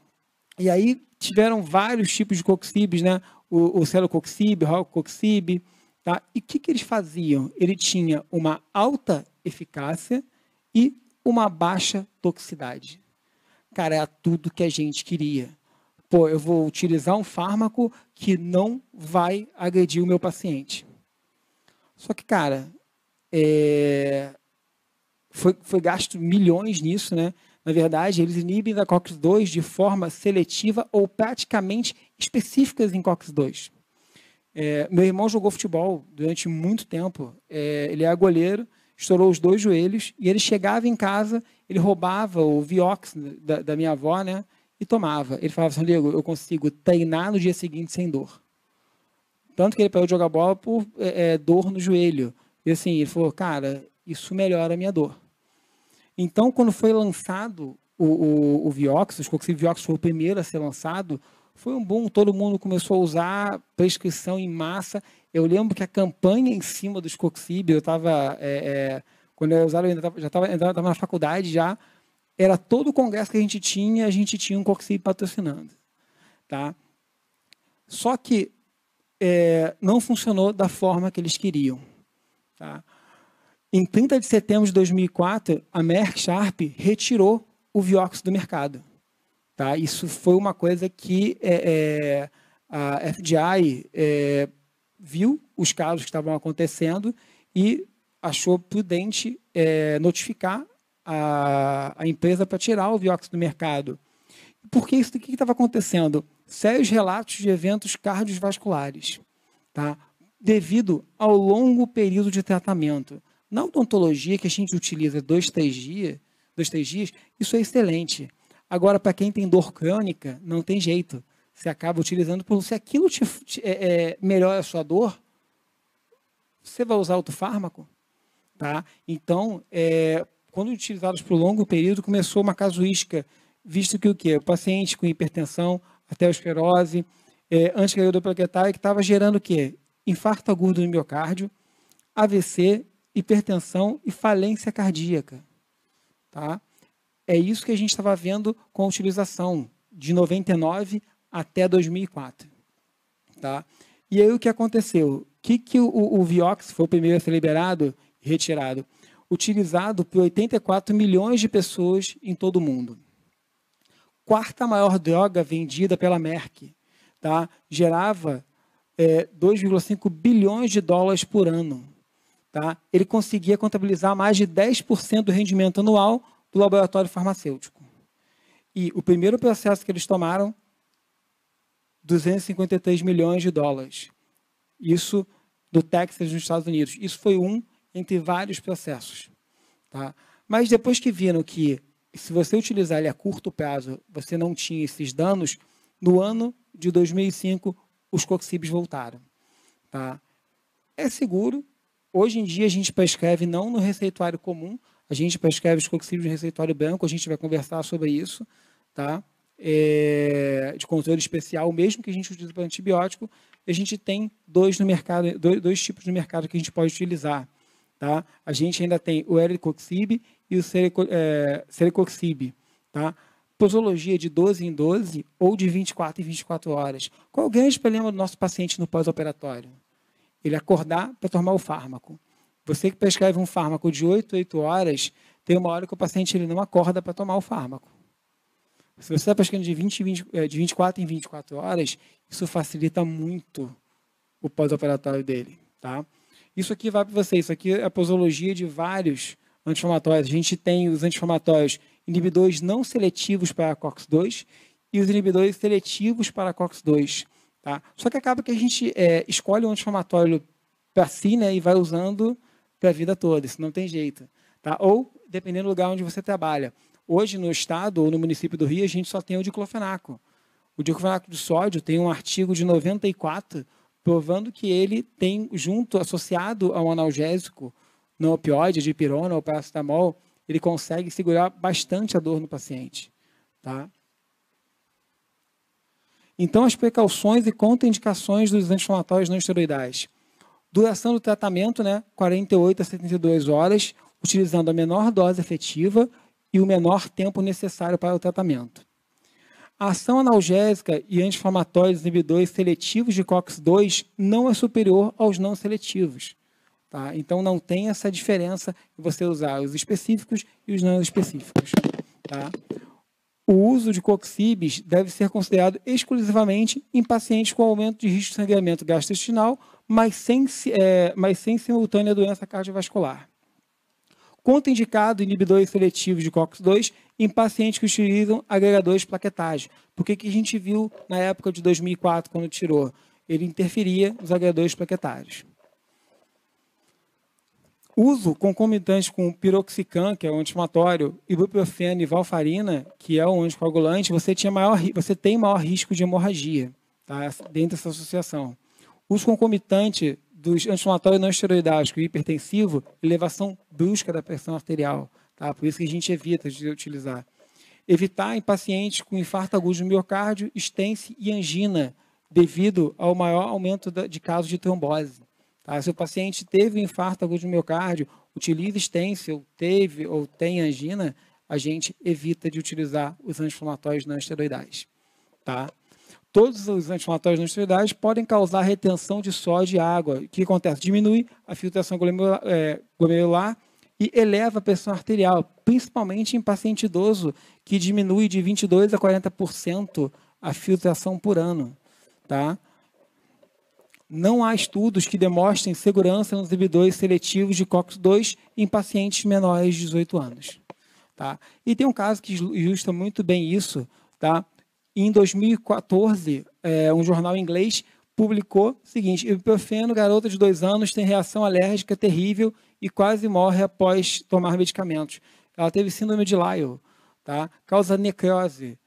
E aí tiveram vários tipos de coxibes, né? O, o o rococcib, tá? E o que, que eles faziam? Ele tinha uma alta eficácia e uma baixa toxicidade. Cara, era tudo que a gente queria pô, eu vou utilizar um fármaco que não vai agredir o meu paciente. Só que, cara, é... foi, foi gasto milhões nisso, né? Na verdade, eles inibem da COX-2 de forma seletiva ou praticamente específicas em COX-2. É, meu irmão jogou futebol durante muito tempo. É, ele é goleiro, estourou os dois joelhos e ele chegava em casa, ele roubava o Vioxx da, da minha avó, né? e tomava. Ele falava assim, Diego eu consigo treinar no dia seguinte sem dor. Tanto que ele parou de jogar bola por é, é dor no joelho. E assim, ele falou, cara, isso melhora a minha dor. Então, quando foi lançado o, o, o Vioxx, o Coxiviox foi o primeiro a ser lançado, foi um boom, todo mundo começou a usar prescrição em massa. Eu lembro que a campanha em cima do Coxib, eu estava, é, é, quando eu usava, eu ainda já estava na faculdade já, era todo o congresso que a gente tinha, a gente tinha um Coxib patrocinando. Tá? Só que é, não funcionou da forma que eles queriam. Tá? Em 30 de setembro de 2004, a Merck Sharp retirou o vióxido do mercado. Tá? Isso foi uma coisa que é, é, a FDI é, viu os casos que estavam acontecendo e achou prudente é, notificar a, a empresa para tirar o Vioxx do mercado. porque isso? O que estava acontecendo? Sérios relatos de eventos cardiovasculares, tá? devido ao longo período de tratamento. Na odontologia, que a gente utiliza dois, três dias, dois, três dias isso é excelente. Agora, para quem tem dor crônica, não tem jeito. Você acaba utilizando, se aquilo te, te é, é, melhora a sua dor, você vai usar outro fármaco. Tá? Então, é, quando utilizados por longo período, começou uma casuística, visto que o quê? O paciente com hipertensão, arteriosclerose, é, anticoaguloplaquetária, que estava gerando o quê? Infarto agudo no miocárdio, AVC, hipertensão e falência cardíaca. Tá? É isso que a gente estava vendo com a utilização de 99 até 2004. Tá? E aí o que aconteceu? O que, que o, o Vioxx foi o primeiro a ser liberado e retirado? utilizado por 84 milhões de pessoas em todo o mundo. Quarta maior droga vendida pela Merck, tá? gerava é, 2,5 bilhões de dólares por ano. Tá? Ele conseguia contabilizar mais de 10% do rendimento anual do laboratório farmacêutico. E o primeiro processo que eles tomaram, 253 milhões de dólares. Isso do Texas, nos Estados Unidos. Isso foi um entre vários processos. Tá? Mas depois que viram que, se você utilizar ele a curto prazo, você não tinha esses danos, no ano de 2005, os coxibes voltaram. Tá? É seguro. Hoje em dia, a gente prescreve não no receituário comum, a gente prescreve os coxibes no receituário branco, a gente vai conversar sobre isso. Tá? É, de controle especial, mesmo que a gente utilize para antibiótico, a gente tem dois, no mercado, dois, dois tipos de mercado que a gente pode utilizar. Tá? A gente ainda tem o Helicoxib e o sericoxib, é, Tá? Posologia de 12 em 12 ou de 24 em 24 horas. Qual é o grande problema do nosso paciente no pós-operatório? Ele acordar para tomar o fármaco. Você que prescreve um fármaco de 8, 8 horas, tem uma hora que o paciente ele não acorda para tomar o fármaco. Se você está prescrevendo de, 20, 20, é, de 24 em 24 horas, isso facilita muito o pós-operatório dele. Tá? Isso aqui vai para você, isso aqui é a posologia de vários anti-inflamatórios. A gente tem os anti-inflamatórios inibidores não seletivos para COX-2 e os inibidores seletivos para COX-2. Tá? Só que acaba que a gente é, escolhe um anti-inflamatório para si né, e vai usando para a vida toda, isso não tem jeito. Tá? Ou dependendo do lugar onde você trabalha. Hoje, no estado ou no município do Rio, a gente só tem o diclofenaco. O diclofenaco de sódio tem um artigo de 94 provando que ele tem junto, associado a um analgésico, no opioide, de pirona ou paracetamol, ele consegue segurar bastante a dor no paciente. Tá? Então, as precauções e contraindicações dos anti-inflamatórios não esteroidais. Duração do tratamento, né, 48 a 72 horas, utilizando a menor dose efetiva e o menor tempo necessário para o tratamento. A ação analgésica e anti-inflamatórios inibidores seletivos de COX-2 não é superior aos não seletivos. Tá? Então não tem essa diferença de você usar os específicos e os não específicos. Tá? O uso de coxibis deve ser considerado exclusivamente em pacientes com aumento de risco de sangramento gastrointestinal, mas sem, é, mas sem simultânea doença cardiovascular. Contraindicado inibidores seletivos de COX-2 em pacientes que utilizam agregadores plaquetários. Porque que a gente viu na época de 2004, quando tirou? Ele interferia nos agregadores plaquetários. Uso concomitante com piroxicam, que é o um antimatório, ibuprofeno e valfarina, que é o um anticoagulante, você, tinha maior, você tem maior risco de hemorragia tá? dentro dessa associação. Uso concomitante dos anti-inflamatório não esteroidático e hipertensivo, elevação brusca da pressão arterial. Tá? Por isso que a gente evita de utilizar. Evitar em pacientes com infarto agudo do miocárdio, estense e angina, devido ao maior aumento de casos de trombose. Tá? Se o paciente teve um infarto agudo do miocárdio, utiliza estense, ou teve, ou tem angina, a gente evita de utilizar os anti-inflamatórios não esteroidais. Tá? Todos os anti-inflamatórios não esteroidais podem causar retenção de sódio e água. O que acontece? Diminui a filtração glomerular, é, e eleva a pressão arterial, principalmente em paciente idoso, que diminui de 22 a 40% a filtração por ano, tá? Não há estudos que demonstrem segurança nos inibidores seletivos de COX-2 em pacientes menores de 18 anos, tá? E tem um caso que ilustra muito bem isso, tá? E em 2014, é, um jornal inglês publicou o seguinte: ibuprofeno, garota de dois anos, tem reação alérgica terrível e quase morre após tomar medicamentos. Ela teve síndrome de Lyell, tá? causa necrose.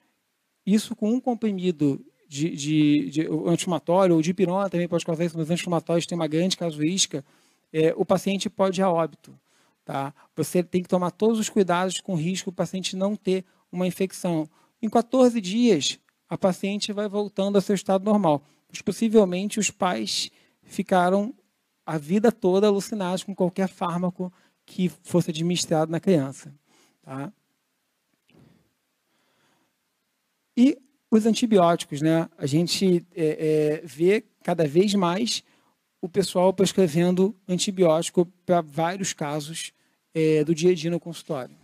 Isso com um comprimido de, de, de anti-inflamatório, ou de pirona também pode causar isso, mas anti-inflamatórios tem uma grande casuística, é, o paciente pode ir a óbito. Tá? Você tem que tomar todos os cuidados com risco o paciente não ter uma infecção. Em 14 dias, a paciente vai voltando ao seu estado normal. Mas possivelmente os pais ficaram a vida toda alucinados com qualquer fármaco que fosse administrado na criança. Tá? E os antibióticos, né? A gente é, é, vê cada vez mais o pessoal prescrevendo antibiótico para vários casos é, do dia a dia no consultório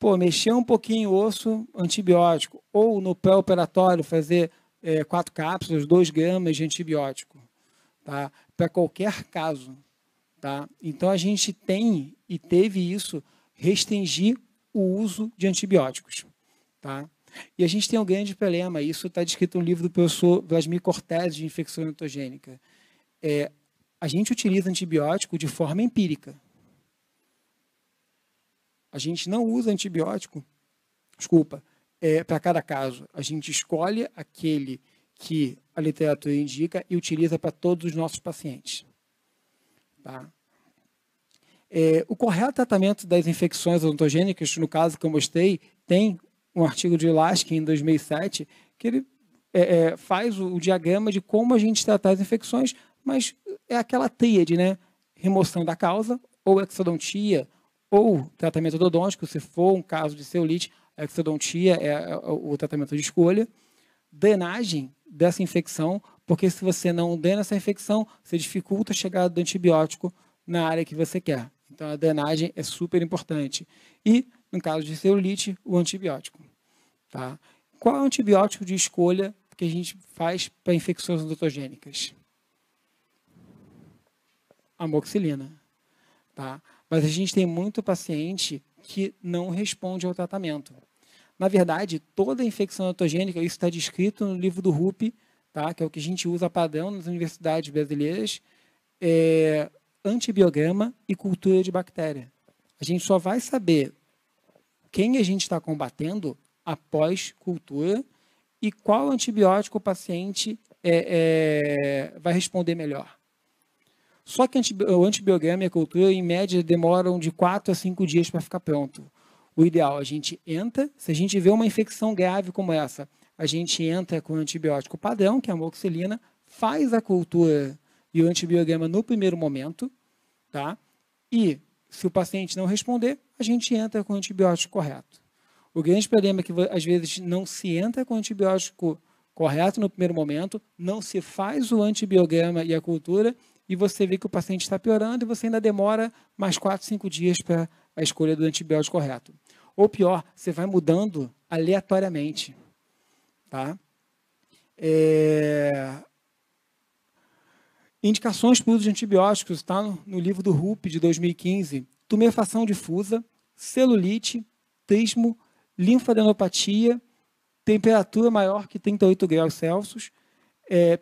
pô, mexer um pouquinho o osso, antibiótico. Ou no pré-operatório fazer é, quatro cápsulas, dois gramas de antibiótico, tá? Para qualquer caso, tá? Então a gente tem e teve isso restringir o uso de antibióticos, tá? E a gente tem um grande problema, isso está descrito no livro do professor Vladimir Cortez de infecção ontogênica. É, a gente utiliza antibiótico de forma empírica, a gente não usa antibiótico, desculpa, é, para cada caso. A gente escolhe aquele que a literatura indica e utiliza para todos os nossos pacientes. Tá? É, o correto tratamento das infecções odontogênicas, no caso que eu mostrei, tem um artigo de Laskin em 2007 que ele é, é, faz o, o, diagrama de como a gente tratar as infecções, mas é aquela tríade, né? Remoção da causa, ou exodontia, ou tratamento odontológico, se for um caso de celulite, a exodontia é, é o tratamento de escolha. Drenagem dessa infecção, porque se você não drena essa infecção, você dificulta a chegada do antibiótico na área que você quer. Então, a drenagem é super importante. E, no caso de celulite, o antibiótico. Tá? Qual é o antibiótico de escolha que a gente faz para infecções odontogênicas? Amoxilina. Tá? Mas a gente tem muito paciente que não responde ao tratamento. Na verdade, toda infecção otogênica, isso está descrito no livro do RUP, tá? que é o que a gente usa padrão nas universidades brasileiras, é antibiograma e cultura de bactéria. A gente só vai saber quem a gente está combatendo após cultura e qual antibiótico o paciente é, é, vai responder melhor. Só que o antibiograma e a cultura, em média, demoram de 4 a 5 dias para ficar pronto. O ideal, a gente entra, se a gente vê uma infecção grave como essa, a gente entra com o antibiótico padrão, que é a amoxicilina, faz a cultura e o antibiograma no primeiro momento, tá? E se o paciente não responder, a gente entra com o antibiótico correto. O grande problema é que às vezes não se entra com o antibiótico correto no primeiro momento, não se faz o antibiograma e a cultura e você vê que o paciente está piorando e você ainda demora mais 4, 5 dias para a escolha do antibiótico correto. Ou pior, você vai mudando aleatoriamente. Tá? É... Indicações para uso de antibióticos, está no, no, livro do RUP de 2015. Tumefação difusa, celulite, trismo, linfadenopatia, temperatura maior que 38 graus Celsius, é,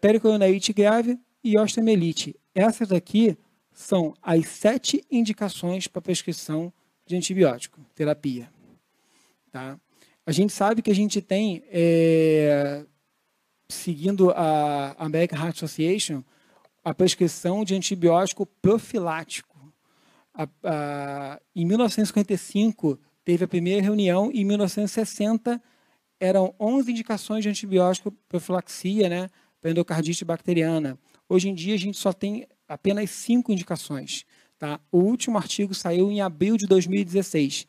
grave e osteomielite. Essas aqui são as sete indicações para prescrição de antibiótico, terapia. Tá? A gente sabe que a gente tem, é, seguindo a American Heart Association, a prescrição de antibiótico profilático. A, a, em 1955, teve a primeira reunião, e em 1960, eram 11 indicações de antibiótico profilaxia né, para endocardite bacteriana. Hoje em dia, a gente só tem apenas cinco indicações. Tá? O último artigo saiu em abril de 2016.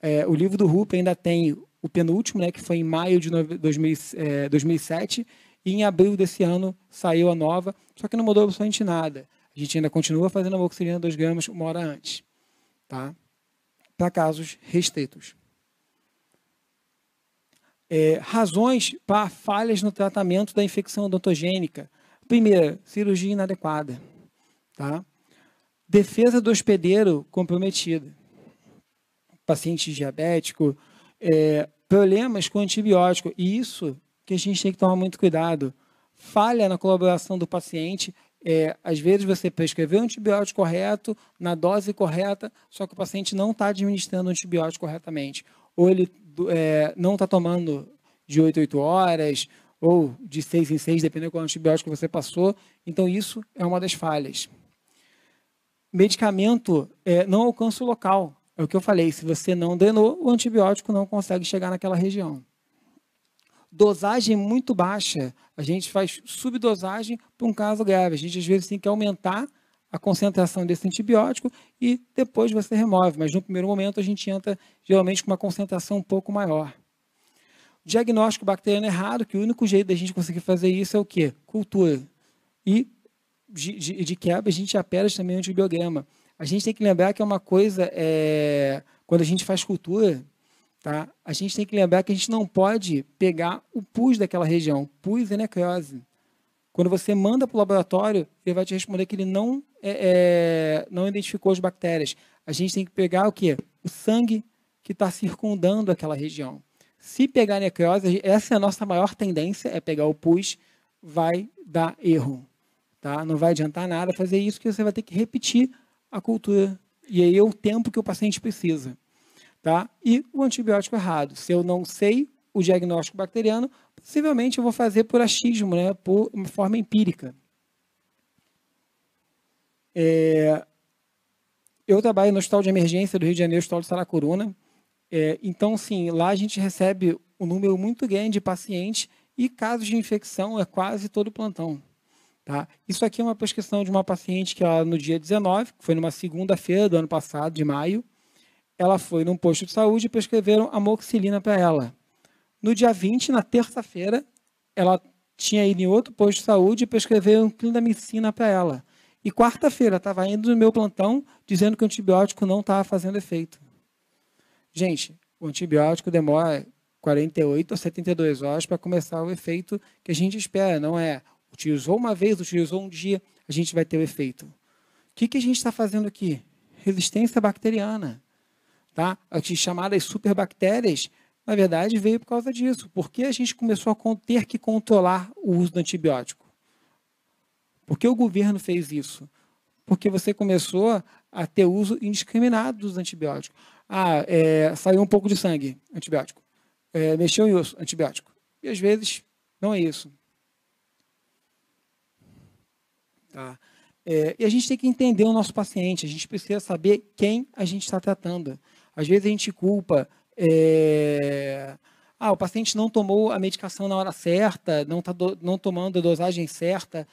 É, o livro do Rupp ainda tem o penúltimo, né, que foi em maio de 2007, é, e em abril desse ano saiu a nova, só que não mudou absolutamente nada. A gente ainda continua fazendo a amoxicilina 2 gramas uma hora antes, tá? para casos restritos. É, razões para falhas no tratamento da infecção odontogênica. Primeira, cirurgia inadequada. Tá? Defesa do hospedeiro comprometida. Paciente diabético, é, problemas com antibiótico. E isso que a gente tem que tomar muito cuidado. Falha na colaboração do paciente. É, às vezes você prescreveu o antibiótico correto, na dose correta, só que o paciente não está administrando o antibiótico corretamente. Ou ele é, não está tomando de 8 8 horas, ou de seis em seis, dependendo qual antibiótico você passou. Então, isso é uma das falhas. Medicamento é, não alcança o local. É o que eu falei, se você não drenou, o antibiótico não consegue chegar naquela região. Dosagem muito baixa, a gente faz subdosagem para um caso grave. A gente às vezes tem que aumentar a concentração desse antibiótico e depois você remove. Mas no primeiro momento a gente entra geralmente com uma concentração um pouco maior diagnóstico bacteriano errado, que o único jeito da gente conseguir fazer isso é o quê? Cultura. E de, de, quebra a gente apela também o antibiograma. A gente tem que lembrar que é uma coisa, é, quando a gente faz cultura, tá? a gente tem que lembrar que a gente não pode pegar o pus daquela região. Pus é necrose. Quando você manda para o laboratório, ele vai te responder que ele não, é, é, não identificou as bactérias. A gente tem que pegar o quê? O sangue que está circundando aquela região. Se pegar necrose, essa é a nossa maior tendência, é pegar o pus, vai dar erro. Tá? Não vai adiantar nada fazer isso, que você vai ter que repetir a cultura. E aí é o tempo que o paciente precisa. Tá? E o antibiótico errado. Se eu não sei o diagnóstico bacteriano, possivelmente eu vou fazer por achismo, né? por uma forma empírica. É... Eu trabalho no Hospital de Emergência do Rio de Janeiro, Hospital de Saracuruna. É, então, sim, lá a gente recebe um número muito grande de pacientes e casos de infecção é quase todo o plantão. Tá? Isso aqui é uma prescrição de uma paciente que ela, no dia 19, que foi numa segunda-feira do ano passado, de maio, ela foi num posto de saúde e prescreveram amoxicilina para ela. No dia 20, na terça-feira, ela tinha ido em outro posto de saúde e prescreveram clindamicina para ela. E quarta-feira, estava indo no meu plantão dizendo que o antibiótico não estava fazendo efeito. Gente, o antibiótico demora 48 a 72 horas para começar o efeito que a gente espera, não é? Utilizou uma vez, utilizou um dia, a gente vai ter o efeito. O que, que a gente está fazendo aqui? Resistência bacteriana. Tá? As chamadas superbactérias, na verdade, veio por causa disso. Porque a gente começou a ter que controlar o uso do antibiótico? Por que o governo fez isso? Porque você começou a ter uso indiscriminado dos antibióticos. Ah, é, saiu um pouco de sangue, antibiótico. É, mexeu em osso, antibiótico. E às vezes não é isso. Tá? É, e a gente tem que entender o nosso paciente, a gente precisa saber quem a gente está tratando. Às vezes a gente culpa. É, ah, o paciente não tomou a medicação na hora certa, não está não tomando a dosagem certa.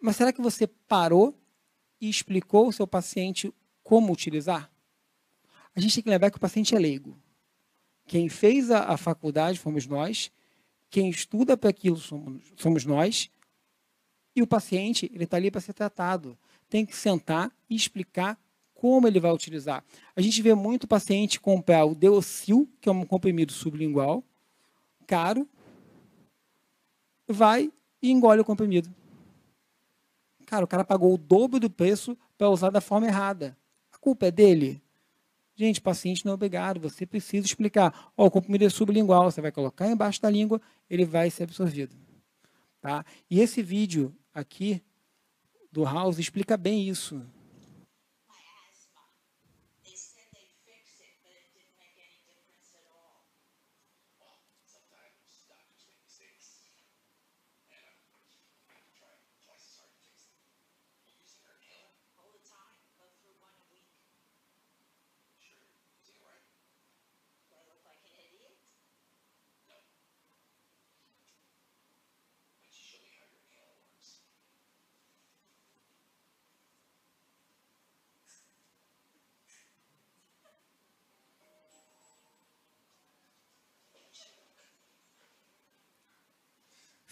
Mas será que você parou e explicou o seu paciente como utilizar? a gente tem que lembrar que o paciente é leigo. Quem fez a, a faculdade fomos nós, quem estuda para aquilo somos, somos nós, e o paciente ele está ali para ser tratado. Tem que sentar e explicar como ele vai utilizar. A gente vê muito paciente comprar o Deocil, que é um comprimido sublingual, caro, vai e engole o comprimido. Cara, o cara pagou o dobro do preço para usar da forma errada. A culpa é dele? Gente, paciente não é obrigado, você precisa explicar. Ó, o comprimido é sublingual, você vai colocar embaixo da língua, ele vai ser absorvido. Tá? E esse vídeo aqui do House explica bem isso.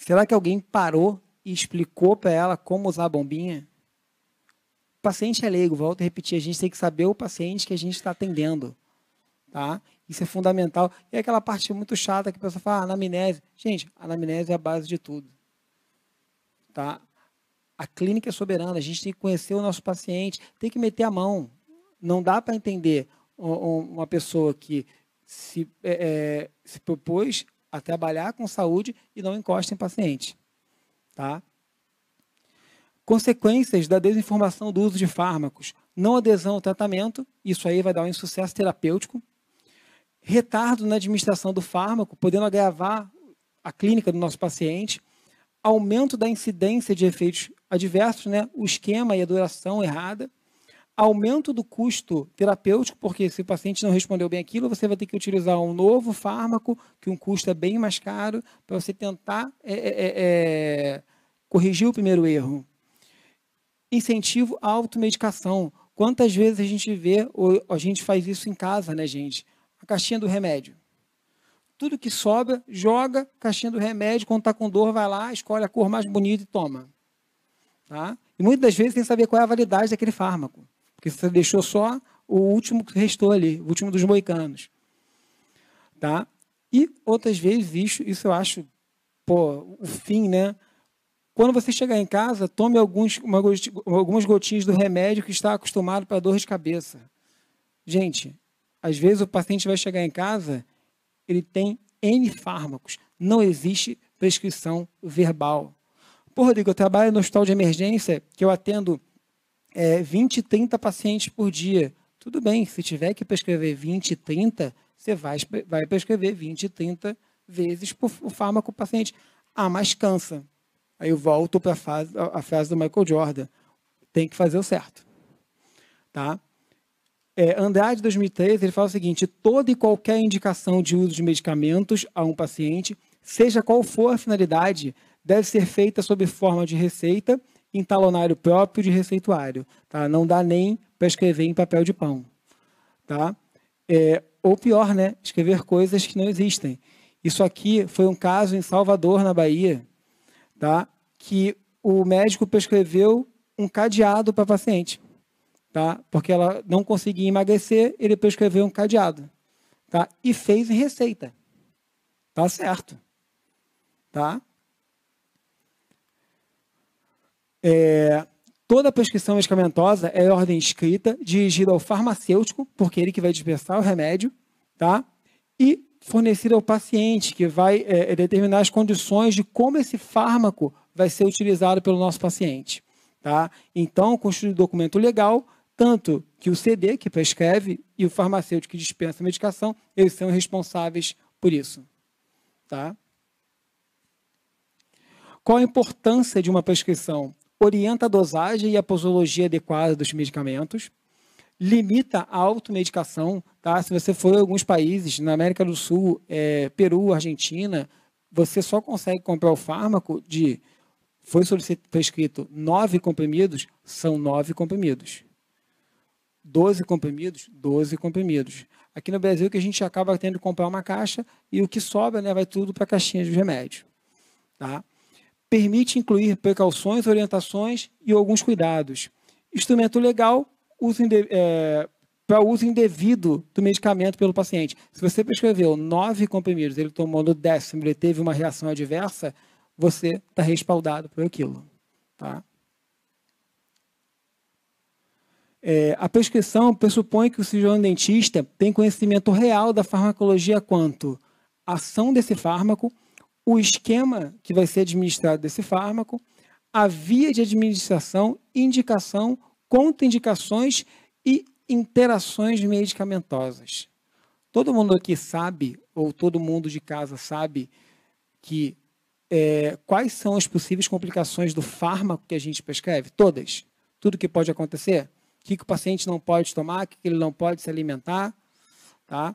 Será que alguém parou e explicou para ela como usar a bombinha? O paciente é leigo, volto a repetir, a gente tem que saber o paciente que a gente está atendendo. Tá? Isso é fundamental. E aquela parte muito chata que a pessoa fala, ah, anamnese. Gente, anamnese é a base de tudo. Tá? A clínica é soberana, a gente tem que conhecer o nosso paciente, tem que meter a mão. Não dá para entender uma pessoa que se, é, é se propôs a trabalhar com saúde e não encosta em paciente. Tá? Consequências da desinformação do uso de fármacos. Não adesão ao tratamento, isso aí vai dar um insucesso terapêutico. Retardo na administração do fármaco, podendo agravar a clínica do nosso paciente. Aumento da incidência de efeitos adversos, né? o esquema e a duração errada aumento do custo terapêutico, porque se o paciente não respondeu bem aquilo, você vai ter que utilizar um novo fármaco, que um custo é bem mais caro, para você tentar é, é, é, é, corrigir o primeiro erro. Incentivo à automedicação. Quantas vezes a gente vê, ou a gente faz isso em casa, né, gente? A caixinha do remédio. Tudo que sobra, joga caixinha do remédio, quando está com dor, vai lá, escolhe a cor mais bonita e toma. Tá? E muitas das vezes que saber qual é a validade daquele fármaco que você deixou só o último que restou ali, o último dos moicanos. Tá? E outras vezes, isso, isso eu acho, pô, o fim, né? Quando você chegar em casa, tome alguns, uma, algumas gotinhas do remédio que está acostumado para dor de cabeça. Gente, às vezes o paciente vai chegar em casa, ele tem N fármacos. Não existe prescrição verbal. Pô, Rodrigo, eu trabalho no hospital de emergência, que eu atendo é, 20, 30 pacientes por dia. Tudo bem, se tiver que prescrever 20, 30, você vai, vai prescrever 20, 30 vezes por, fármaco para o paciente. Ah, mas cansa. Aí eu volto para a frase do Michael Jordan. Tem que fazer o certo. Tá? É, Andrade, 2013, ele fala o seguinte, toda e qualquer indicação de uso de medicamentos a um paciente, seja qual for a finalidade, deve ser feita sob forma de receita em talonário próprio de receituário. Tá? Não dá nem para escrever em papel de pão. Tá? É, ou pior, né? escrever coisas que não existem. Isso aqui foi um caso em Salvador, na Bahia, tá? que o médico prescreveu um cadeado para a paciente. Tá? Porque ela não conseguia emagrecer, ele prescreveu um cadeado. Tá? E fez em receita. Tá certo. Tá? É, toda prescrição medicamentosa é ordem escrita, dirigida ao farmacêutico, porque ele que vai dispensar o remédio, tá? E fornecida ao paciente, que vai é, é determinar as condições de como esse fármaco vai ser utilizado pelo nosso paciente. Tá? Então, constitui documento legal, tanto que o CD, que prescreve, e o farmacêutico que dispensa a medicação, eles são responsáveis por isso. Tá? Qual a importância de uma prescrição? orienta a dosagem e a posologia adequada dos medicamentos, limita a automedicação. Tá? Se você for em alguns países, na América do Sul, é, Peru, Argentina, você só consegue comprar o fármaco de. Foi prescrito nove comprimidos, são nove comprimidos. Doze comprimidos, doze comprimidos. Aqui no Brasil que a gente acaba tendo que comprar uma caixa e o que sobra né, vai tudo para a caixinha de remédio. Tá? permite incluir precauções, orientações e alguns cuidados. Instrumento legal é, para uso indevido do medicamento pelo paciente. Se você prescreveu nove comprimidos, ele tomou no décimo, ele teve uma reação adversa, você está respaldado por aquilo. Tá? É, a prescrição pressupõe que o cirurgião dentista tem conhecimento real da farmacologia quanto à ação desse fármaco, o esquema que vai ser administrado desse fármaco, a via de administração, indicação, contraindicações e interações medicamentosas. Todo mundo aqui sabe, ou todo mundo de casa sabe, que é, quais são as possíveis complicações do fármaco que a gente prescreve? Todas. Tudo que pode acontecer? O que, que o paciente não pode tomar, o que, que ele não pode se alimentar. Tá?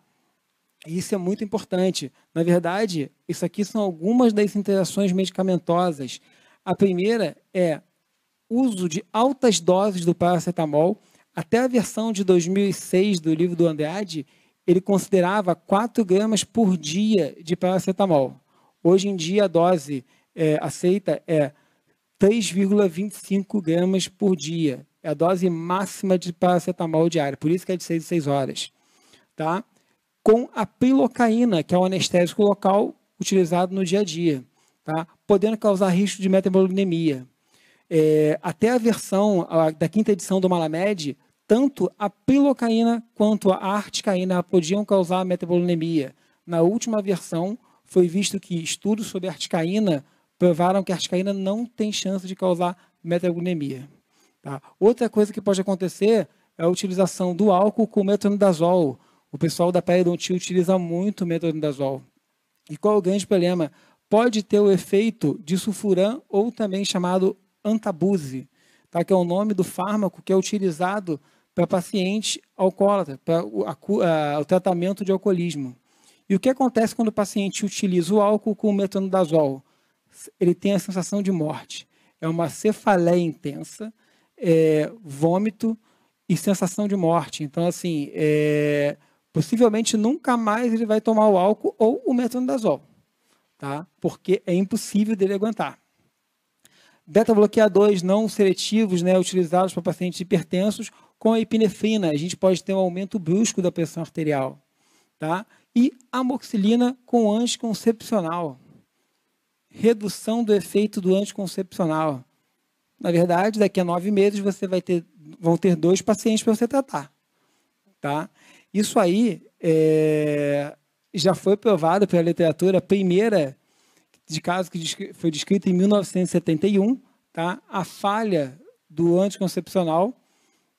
Isso é muito importante. Na verdade, isso aqui são algumas das interações medicamentosas. A primeira é uso de altas doses do paracetamol. Até a versão de 2006 do livro do Andrade, ele considerava 4 gramas por dia de paracetamol. Hoje em dia, a dose é, aceita é 3,25 gramas por dia. É a dose máxima de paracetamol diária. Por isso que é de 6 em 6 horas. Tá? com a prilocaína, que é o anestésico local utilizado no dia a dia, tá? podendo causar risco de metabolinemia. É, até a versão a, da quinta edição do Malamed, tanto a pilocaína quanto a articaína podiam causar metabolinemia. Na última versão, foi visto que estudos sobre articaína provaram que a articaína não tem chance de causar metabolinemia. Tá? Outra coisa que pode acontecer é a utilização do álcool com metronidazol, o pessoal da periodontia utiliza muito o metronidazol. E qual é o grande problema? Pode ter o efeito de sulfuran ou também chamado antabuse, tá? que é o nome do fármaco que é utilizado para paciente alcoólatra, para o, o tratamento de alcoolismo. E o que acontece quando o paciente utiliza o álcool com o metronidazol? Ele tem a sensação de morte. É uma cefaleia intensa, é, vômito e sensação de morte. Então, assim, é, Possivelmente nunca mais ele vai tomar o álcool ou o metronidazol, tá? Porque é impossível dele aguentar. Beta-bloqueadores não seletivos, né, utilizados para pacientes hipertensos, com a epinefrina, a gente pode ter um aumento brusco da pressão arterial, tá? E amoxilina com anticoncepcional, redução do efeito do anticoncepcional. Na verdade, daqui a nove meses você vai ter, vão ter dois pacientes para você tratar, tá? Isso aí é, já foi provado pela literatura primeira de caso que foi descrita em 1971, tá? A falha do anticoncepcional,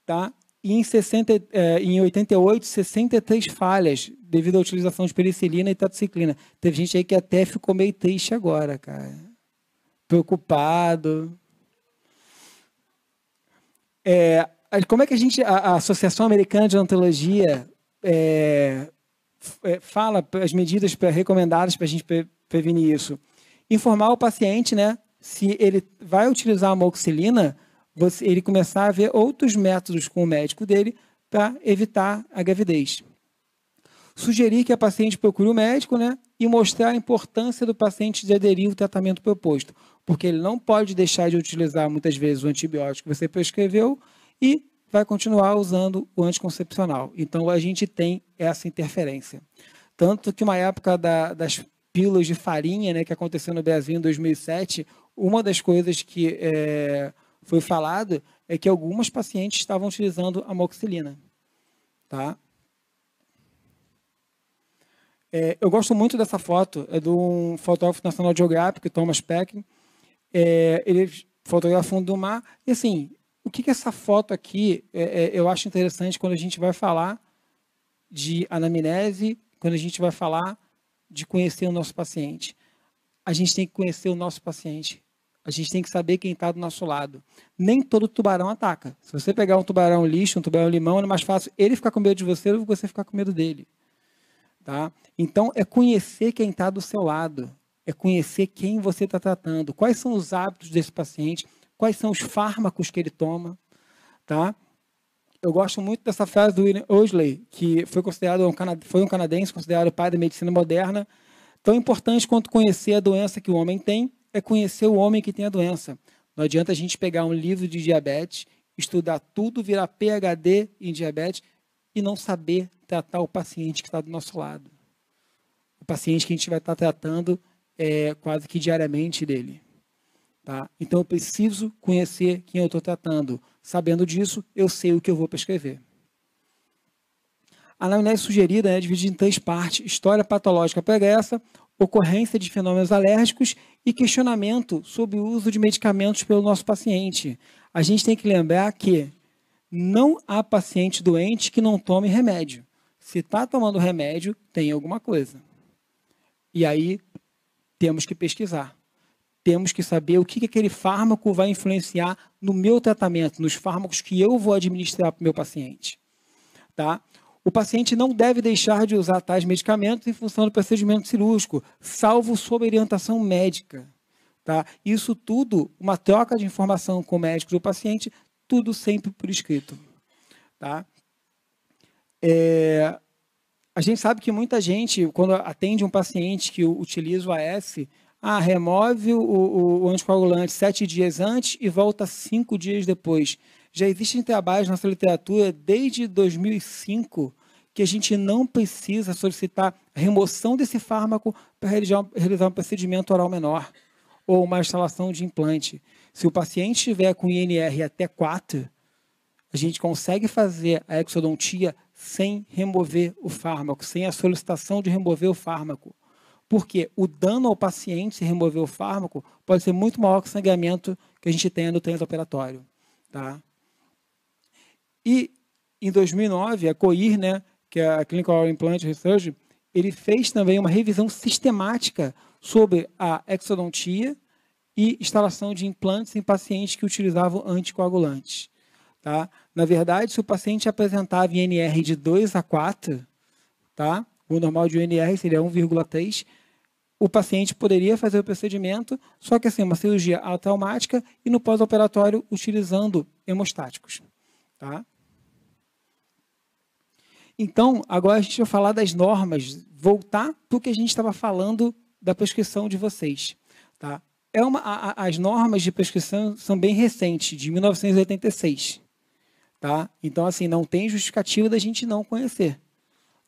tá? E em, 60, eh, é, em 88, 63 falhas devido à utilização de penicilina e tetraciclina. Teve gente aí que até ficou meio triste agora, cara. Preocupado. É, como é que a gente, a, a Associação Americana de Antologia é, é, fala as medidas recomendadas para a gente pre prevenir isso. Informar o paciente, né? Se ele vai utilizar a amoxicilina, você, ele começar a ver outros métodos com o médico dele para evitar a gravidez. Sugerir que a paciente procure o médico, né? E mostrar a importância do paciente de aderir ao tratamento proposto. Porque ele não pode deixar de utilizar muitas vezes o antibiótico que você prescreveu e vai continuar usando o anticoncepcional. Então a gente tem essa interferência. Tanto que uma época da, das pílulas de farinha, né, que aconteceu no Brasil em 2007, uma das coisas que é, foi falado é que algumas pacientes estavam utilizando amoxicilina. Tá? É, eu gosto muito dessa foto, é de um fotógrafo nacional geográfico, Thomas Peck. É, ele fotografa fundo do mar, e assim, o que, que essa foto aqui é, é, eu acho interessante quando a gente vai falar de anamnese, quando a gente vai falar de conhecer o nosso paciente. A gente tem que conhecer o nosso paciente. A gente tem que saber quem está do nosso lado. Nem todo tubarão ataca. Se você pegar um tubarão lixo, um tubarão limão, é mais fácil ele ficar com medo de você do que você ficar com medo dele. Tá? Então, é conhecer quem está do seu lado. É conhecer quem você está tratando. Quais são os hábitos desse paciente? quais são os fármacos que ele toma, tá? Eu gosto muito dessa frase do William Osley, que foi considerado um foi um canadense considerado o pai da medicina moderna. Tão importante quanto conhecer a doença que o homem tem é conhecer o homem que tem a doença. Não adianta a gente pegar um livro de diabetes, estudar tudo, virar PhD em diabetes e não saber tratar o paciente que está do nosso lado. O paciente que a gente vai estar tá tratando é, quase que diariamente dele. Tá? Então eu preciso conhecer quem eu estou tratando. Sabendo disso, eu sei o que eu vou prescrever. A anamnese sugerida é né, dividida em três partes: história patológica pregressa, ocorrência de fenômenos alérgicos e questionamento sobre o uso de medicamentos pelo nosso paciente. A gente tem que lembrar que não há paciente doente que não tome remédio. Se está tomando remédio, tem alguma coisa. E aí temos que pesquisar temos que saber o que, aquele fármaco vai influenciar no meu tratamento, nos fármacos que eu vou administrar para o meu paciente. Tá? O paciente não deve deixar de usar tais medicamentos em função do procedimento cirúrgico, salvo sob orientação médica. Tá? Isso tudo, uma troca de informação com o médico do paciente, tudo sempre por escrito. Tá? É, a gente sabe que muita gente, quando atende um paciente que utiliza o AS, ah, remove o, o, o anticoagulante sete dias antes e volta cinco dias depois. Já existem trabalhos na nossa literatura desde 2005 que a gente não precisa solicitar remoção desse fármaco para realizar, realizar um procedimento oral menor ou uma instalação de implante. Se o paciente estiver com INR até 4, a gente consegue fazer a exodontia sem remover o fármaco, sem a solicitação de remover o fármaco. Porque o dano ao paciente, se remover o fármaco, pode ser muito maior que o sangramento que a gente tem no operatório, Tá? E, em 2009, a COIR, né, que é a Clinical Oral Implant Research, ele fez também uma revisão sistemática sobre a exodontia e instalação de implantes em pacientes que utilizavam anticoagulantes. Tá? Na verdade, se o paciente apresentava INR de 2 a 4, tá? o normal de INR seria 1,3, o paciente poderia fazer o procedimento, só que assim, uma cirurgia atraumática e no pós-operatório utilizando hemostáticos. Tá? Então, agora a gente vai falar das normas, voltar para o que a gente estava falando da prescrição de vocês. Tá? É uma, a, as normas de prescrição são bem recentes, de 1986. Tá? Então, assim, não tem justificativa da gente não conhecer.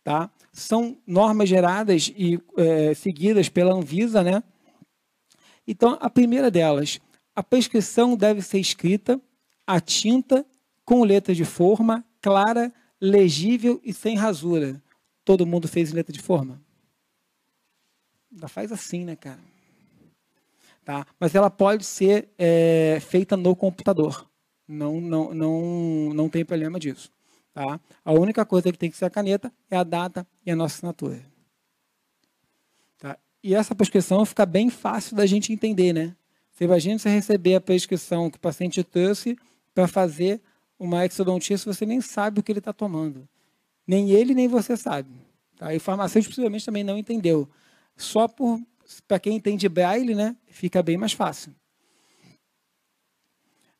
Tá? são normas geradas e é, seguidas pela Anvisa, né? Então, a primeira delas, a prescrição deve ser escrita à tinta, com letra de forma, clara, legível e sem rasura. Todo mundo fez letra de forma? Ainda faz assim, né, cara? Tá? Mas ela pode ser é, feita no computador. Não, não, não, não tem problema disso. Tá? A única coisa que tem que ser a caneta é a data e a nossa assinatura. Tá? E essa prescrição fica bem fácil da gente entender, né? Você imagina você receber a prescrição que o paciente trouxe para fazer uma exodontia se você nem sabe o que ele está tomando. Nem ele, nem você sabe. Tá? E o farmacêutico possivelmente também não entendeu. Só para quem entende braille, né, fica bem mais fácil.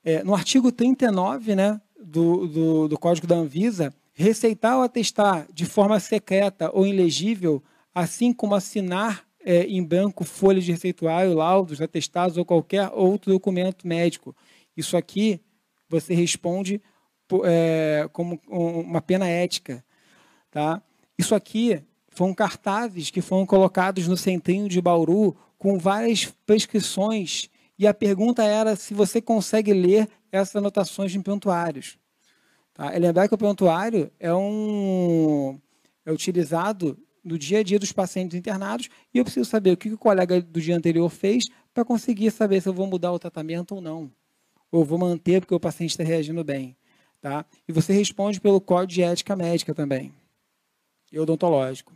É, no artigo 39, né, do, do, do Código da Anvisa, receitar ou atestar de forma secreta ou ilegível, assim como assinar é, em branco folhas de receituário, laudos, atestados ou qualquer outro documento médico. Isso aqui você responde é, como uma pena ética. Tá? Isso aqui foram cartazes que foram colocados no centrinho de Bauru com várias prescrições e a pergunta era se você consegue ler essas anotações em prontuários. Tá? É lembrar que o prontuário é, um, é utilizado no dia a dia dos pacientes internados e eu preciso saber o que o colega do dia anterior fez para conseguir saber se eu vou mudar o tratamento ou não. Ou vou manter porque o paciente está reagindo bem. Tá? E você responde pelo Código de Ética Médica também, e odontológico.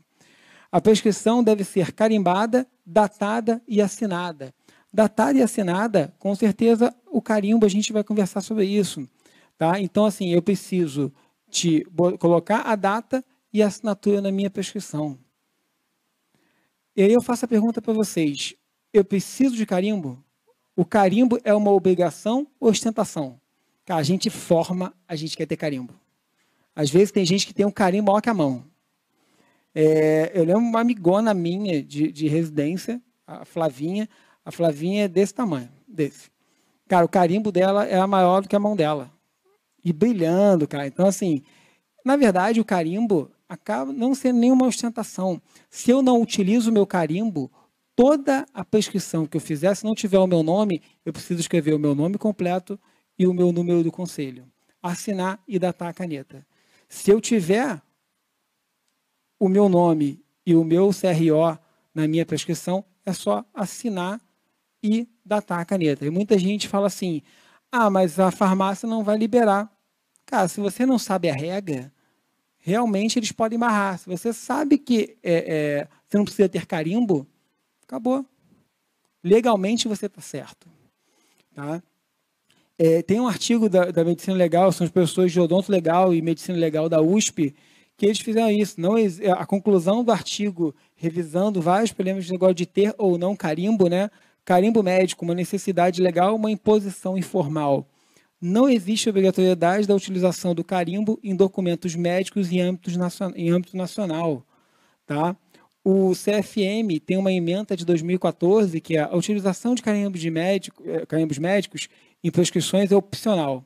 A prescrição deve ser carimbada, datada e assinada. Datada e assinada, com certeza, o carimbo, a gente vai conversar sobre isso. Tá? Então, assim, eu preciso te colocar a data e a assinatura na minha prescrição. E aí eu faço a pergunta para vocês: eu preciso de carimbo? O carimbo é uma obrigação ou ostentação? Cara, a gente forma, a gente quer ter carimbo. Às vezes tem gente que tem um carimbo maior que a mão. É, eu lembro uma amigona minha de, de residência, a Flavinha. A Flavinha é desse tamanho, desse. Cara, o carimbo dela era é maior do que a mão dela. E brilhando, cara. Então, assim, na verdade, o carimbo acaba não sendo nenhuma ostentação. Se eu não utilizo o meu carimbo, toda a prescrição que eu fizer, se não tiver o meu nome, eu preciso escrever o meu nome completo e o meu número do conselho. Assinar e datar a caneta. Se eu tiver o meu nome e o meu CRO na minha prescrição, é só assinar e datar a caneta. E muita gente fala assim: ah, mas a farmácia não vai liberar. Cara, se você não sabe a regra, realmente eles podem barrar. Se você sabe que é, é, você não precisa ter carimbo, acabou. Legalmente você está certo. Tá? É, tem um artigo da, da, Medicina Legal, são as pessoas de Odonto Legal e Medicina Legal da USP, que eles fizeram isso. Não, a conclusão do artigo, revisando vários problemas de negócio de ter ou não carimbo, né, Carimbo médico, uma necessidade legal, uma imposição informal. Não existe obrigatoriedade da utilização do carimbo em documentos médicos em, em âmbito nacional. Tá? O CFM tem uma emenda de 2014 que é a utilização de carimbos, de médico, eh, carimbos médicos em prescrições é opcional,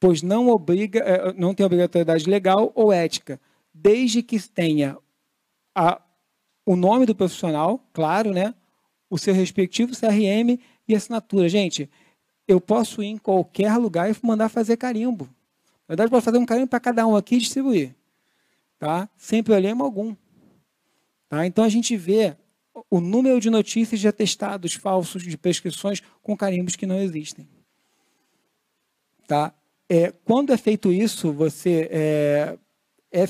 pois não, obriga, eh, não tem obrigatoriedade legal ou ética, desde que tenha a, o nome do profissional, claro, né? o seu respectivo CRM e assinatura. Gente, eu posso ir em qualquer lugar e mandar fazer carimbo. Na verdade, posso fazer um carimbo para cada um aqui e distribuir. Tá? Sem problema algum. Tá? Então, a gente vê o número de notícias de atestados falsos de prescrições com carimbos que não existem. Tá? É, quando é feito isso, você é, é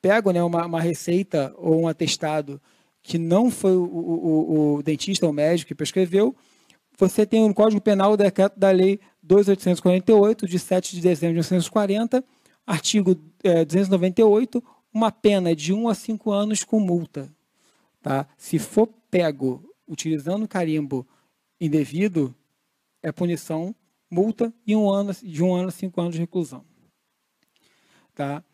pega né, uma, uma receita ou um atestado que não foi o, o, o dentista ou médico que prescreveu, você tem no Código Penal o decreto da Lei 2848, de 7 de dezembro de 1940, artigo é, eh, 298, uma pena de 1 a 5 anos com multa. Tá? Se for pego utilizando carimbo indevido, é punição, multa e um ano, de 1 um ano a 5 anos de reclusão. Tá?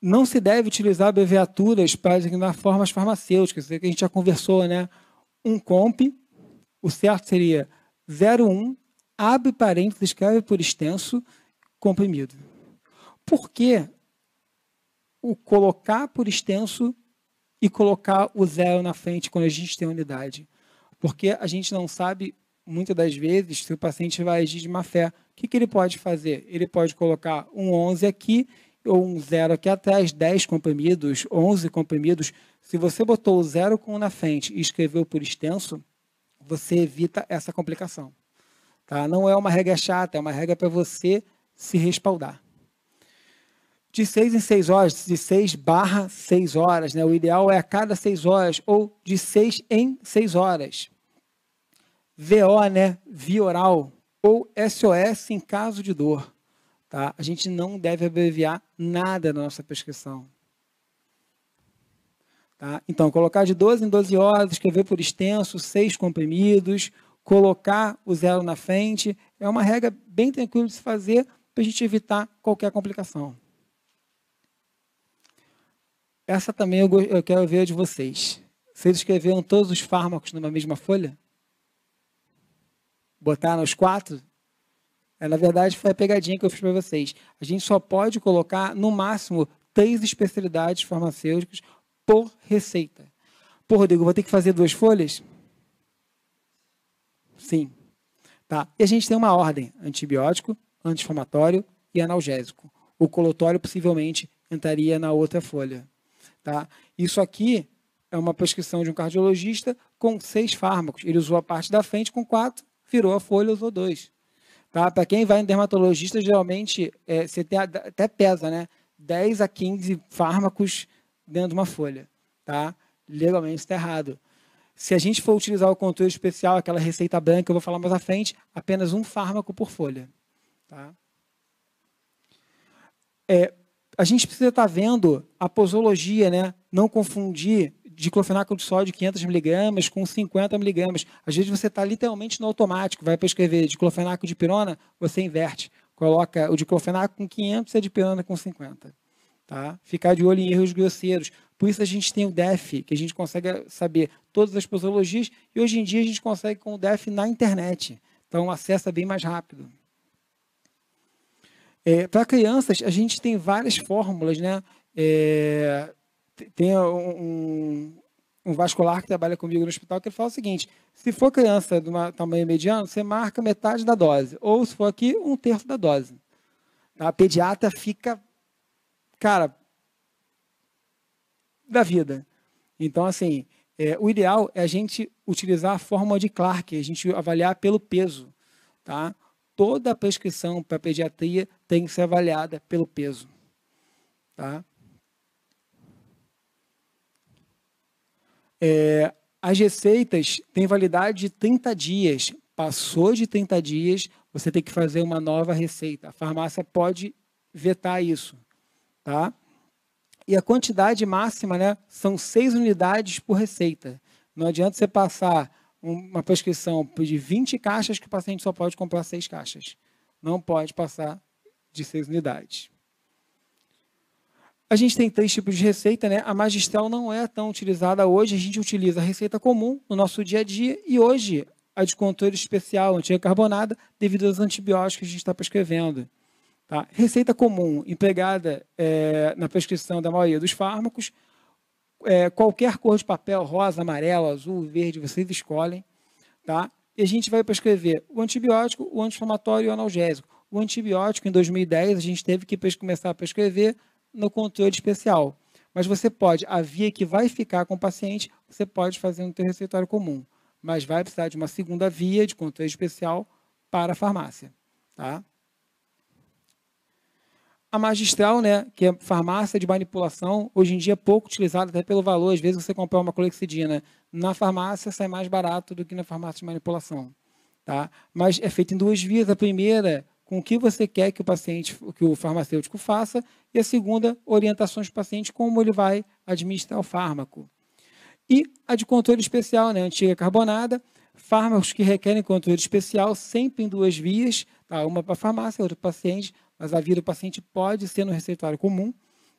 não se deve utilizar abreviaturas para designar formas farmacêuticas, que a gente já conversou, né? Um comp, o certo seria 01, abre parênteses, escreve por extenso, comprimido. Por que o colocar por extenso e colocar o zero na frente quando a gente tem unidade? Porque a gente não sabe, muitas das vezes, se o paciente vai agir de má fé. O que, que ele pode fazer? Ele pode colocar um 11 aqui ou um zero aqui atrás, 10 comprimidos, 11 comprimidos. Se você botou o zero com um na frente e escreveu por extenso, você evita essa complicação. Tá? Não é uma regra chata, é uma regra para você se respaldar. De 6 em 6 horas, de 6 barra 6 horas, né? o ideal é a cada 6 horas, ou de 6 em 6 horas. VO, né? via oral, ou SOS em caso de dor. Tá? A gente não deve abreviar nada na nossa prescrição. Tá? Então, colocar de 12 em 12 horas, escrever por extenso, seis comprimidos, colocar o zero na frente, é uma regra bem tranquila de se fazer para a gente evitar qualquer complicação. Essa também eu, quero ver de vocês. Vocês escreveram todos os fármacos numa mesma folha? Botaram os quatro é, na verdade, foi a pegadinha que eu fiz para vocês. A gente só pode colocar, no máximo, três especialidades farmacêuticas por receita. Pô, Rodrigo, vou ter que fazer duas folhas? Sim. Tá. E a gente tem uma ordem: antibiótico, anti-inflamatório e analgésico. O colotório possivelmente entraria na outra folha. Tá? Isso aqui é uma prescrição de um cardiologista com seis fármacos. Ele usou a parte da frente com quatro, virou a folha, usou dois. Tá? Para quem vai no dermatologista, geralmente é, você tem, até pesa, né? 10 a 15 fármacos dentro de uma folha. Tá? Legalmente está errado. Se a gente for utilizar o controle especial, aquela receita branca, eu vou falar mais à frente, apenas um fármaco por folha. Tá? É, a gente precisa estar tá vendo a posologia, né? não confundir diclofenaco de sódio 500mg com 50mg. Às vezes você está literalmente no automático, vai para escrever diclofenaco de pirona, você inverte. Coloca o diclofenaco com 500 e a dipirona com 50. Tá? Ficar de olho em erros grosseiros. Por isso a gente tem o DEF, que a gente consegue saber todas as posologias, e hoje em dia a gente consegue com o DEF na internet. Então, acessa bem mais rápido. É, para crianças, a gente tem várias fórmulas, né? É, tem um, um vascular que trabalha comigo no hospital que ele fala o seguinte: se for criança de uma tamanho mediano, você marca metade da dose, ou se for aqui, um terço da dose. A pediatra fica, cara, da vida. Então, assim, é, o ideal é a gente utilizar a fórmula de Clark, a gente avaliar pelo peso. Tá? Toda a prescrição para pediatria tem que ser avaliada pelo peso. Tá? É, as receitas têm validade de 30 dias. Passou de 30 dias, você tem que fazer uma nova receita. A farmácia pode vetar isso, tá? E a quantidade máxima, né, são seis unidades por receita. Não adianta você passar uma prescrição de 20 caixas que o paciente só pode comprar seis caixas. Não pode passar de seis unidades. A gente tem três tipos de receita, né? A magistral não é tão utilizada hoje, a gente utiliza a receita comum no nosso dia a dia e hoje a de controle especial, antirrecarbonada, devido aos antibióticos que a gente está prescrevendo. Tá? Receita comum, empregada é, na prescrição da maioria dos fármacos, é, qualquer cor de papel, rosa, amarelo, azul, verde, vocês escolhem. Tá? E a gente vai prescrever o antibiótico, o anti-inflamatório e o analgésico. O antibiótico, em 2010, a gente teve que começar a prescrever no controle especial. Mas você pode, a via que vai ficar com o paciente, você pode fazer no teu receituário comum. Mas vai precisar de uma segunda via de controle especial para a farmácia. Tá? A magistral, né, que é farmácia de manipulação, hoje em dia é pouco utilizada até pelo valor. Às vezes você comprar uma colexidina na farmácia sai mais barato do que na farmácia de manipulação. Tá? Mas é feito em duas vias. A primeira, com o que você quer que o paciente, que o farmacêutico faça, e a segunda, orientações do paciente, como ele vai administrar o fármaco. E a de controle especial, né, antiga carbonada, fármacos que requerem controle especial, sempre em duas vias, tá? uma para a farmácia, outra para o paciente, mas a via do paciente pode ser no receituário comum,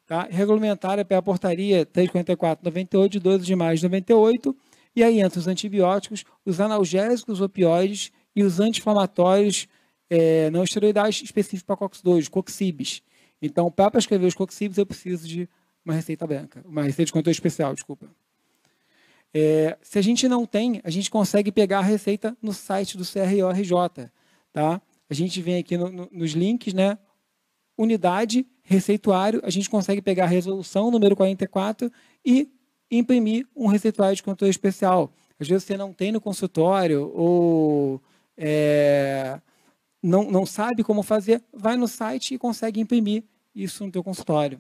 tá? regulamentada pela portaria 344-98, de 12 de maio de 98, e aí entra os antibióticos, os analgésicos, os opioides e os anti-inflamatórios é, não esteroidais específicos para COX-2, COXIBs. Então, para escrever os coccídios, eu preciso de uma receita branca, uma receita de controle especial, desculpa. É, se a gente não tem, a gente consegue pegar a receita no site do CRORJ. Tá? A gente vem aqui no, no, nos links, né? unidade, receituário, a gente consegue pegar a resolução número 44 e imprimir um receituário de controle especial. Às vezes você não tem no consultório ou... É, não, não sabe como fazer, vai no site e consegue imprimir isso no teu consultório.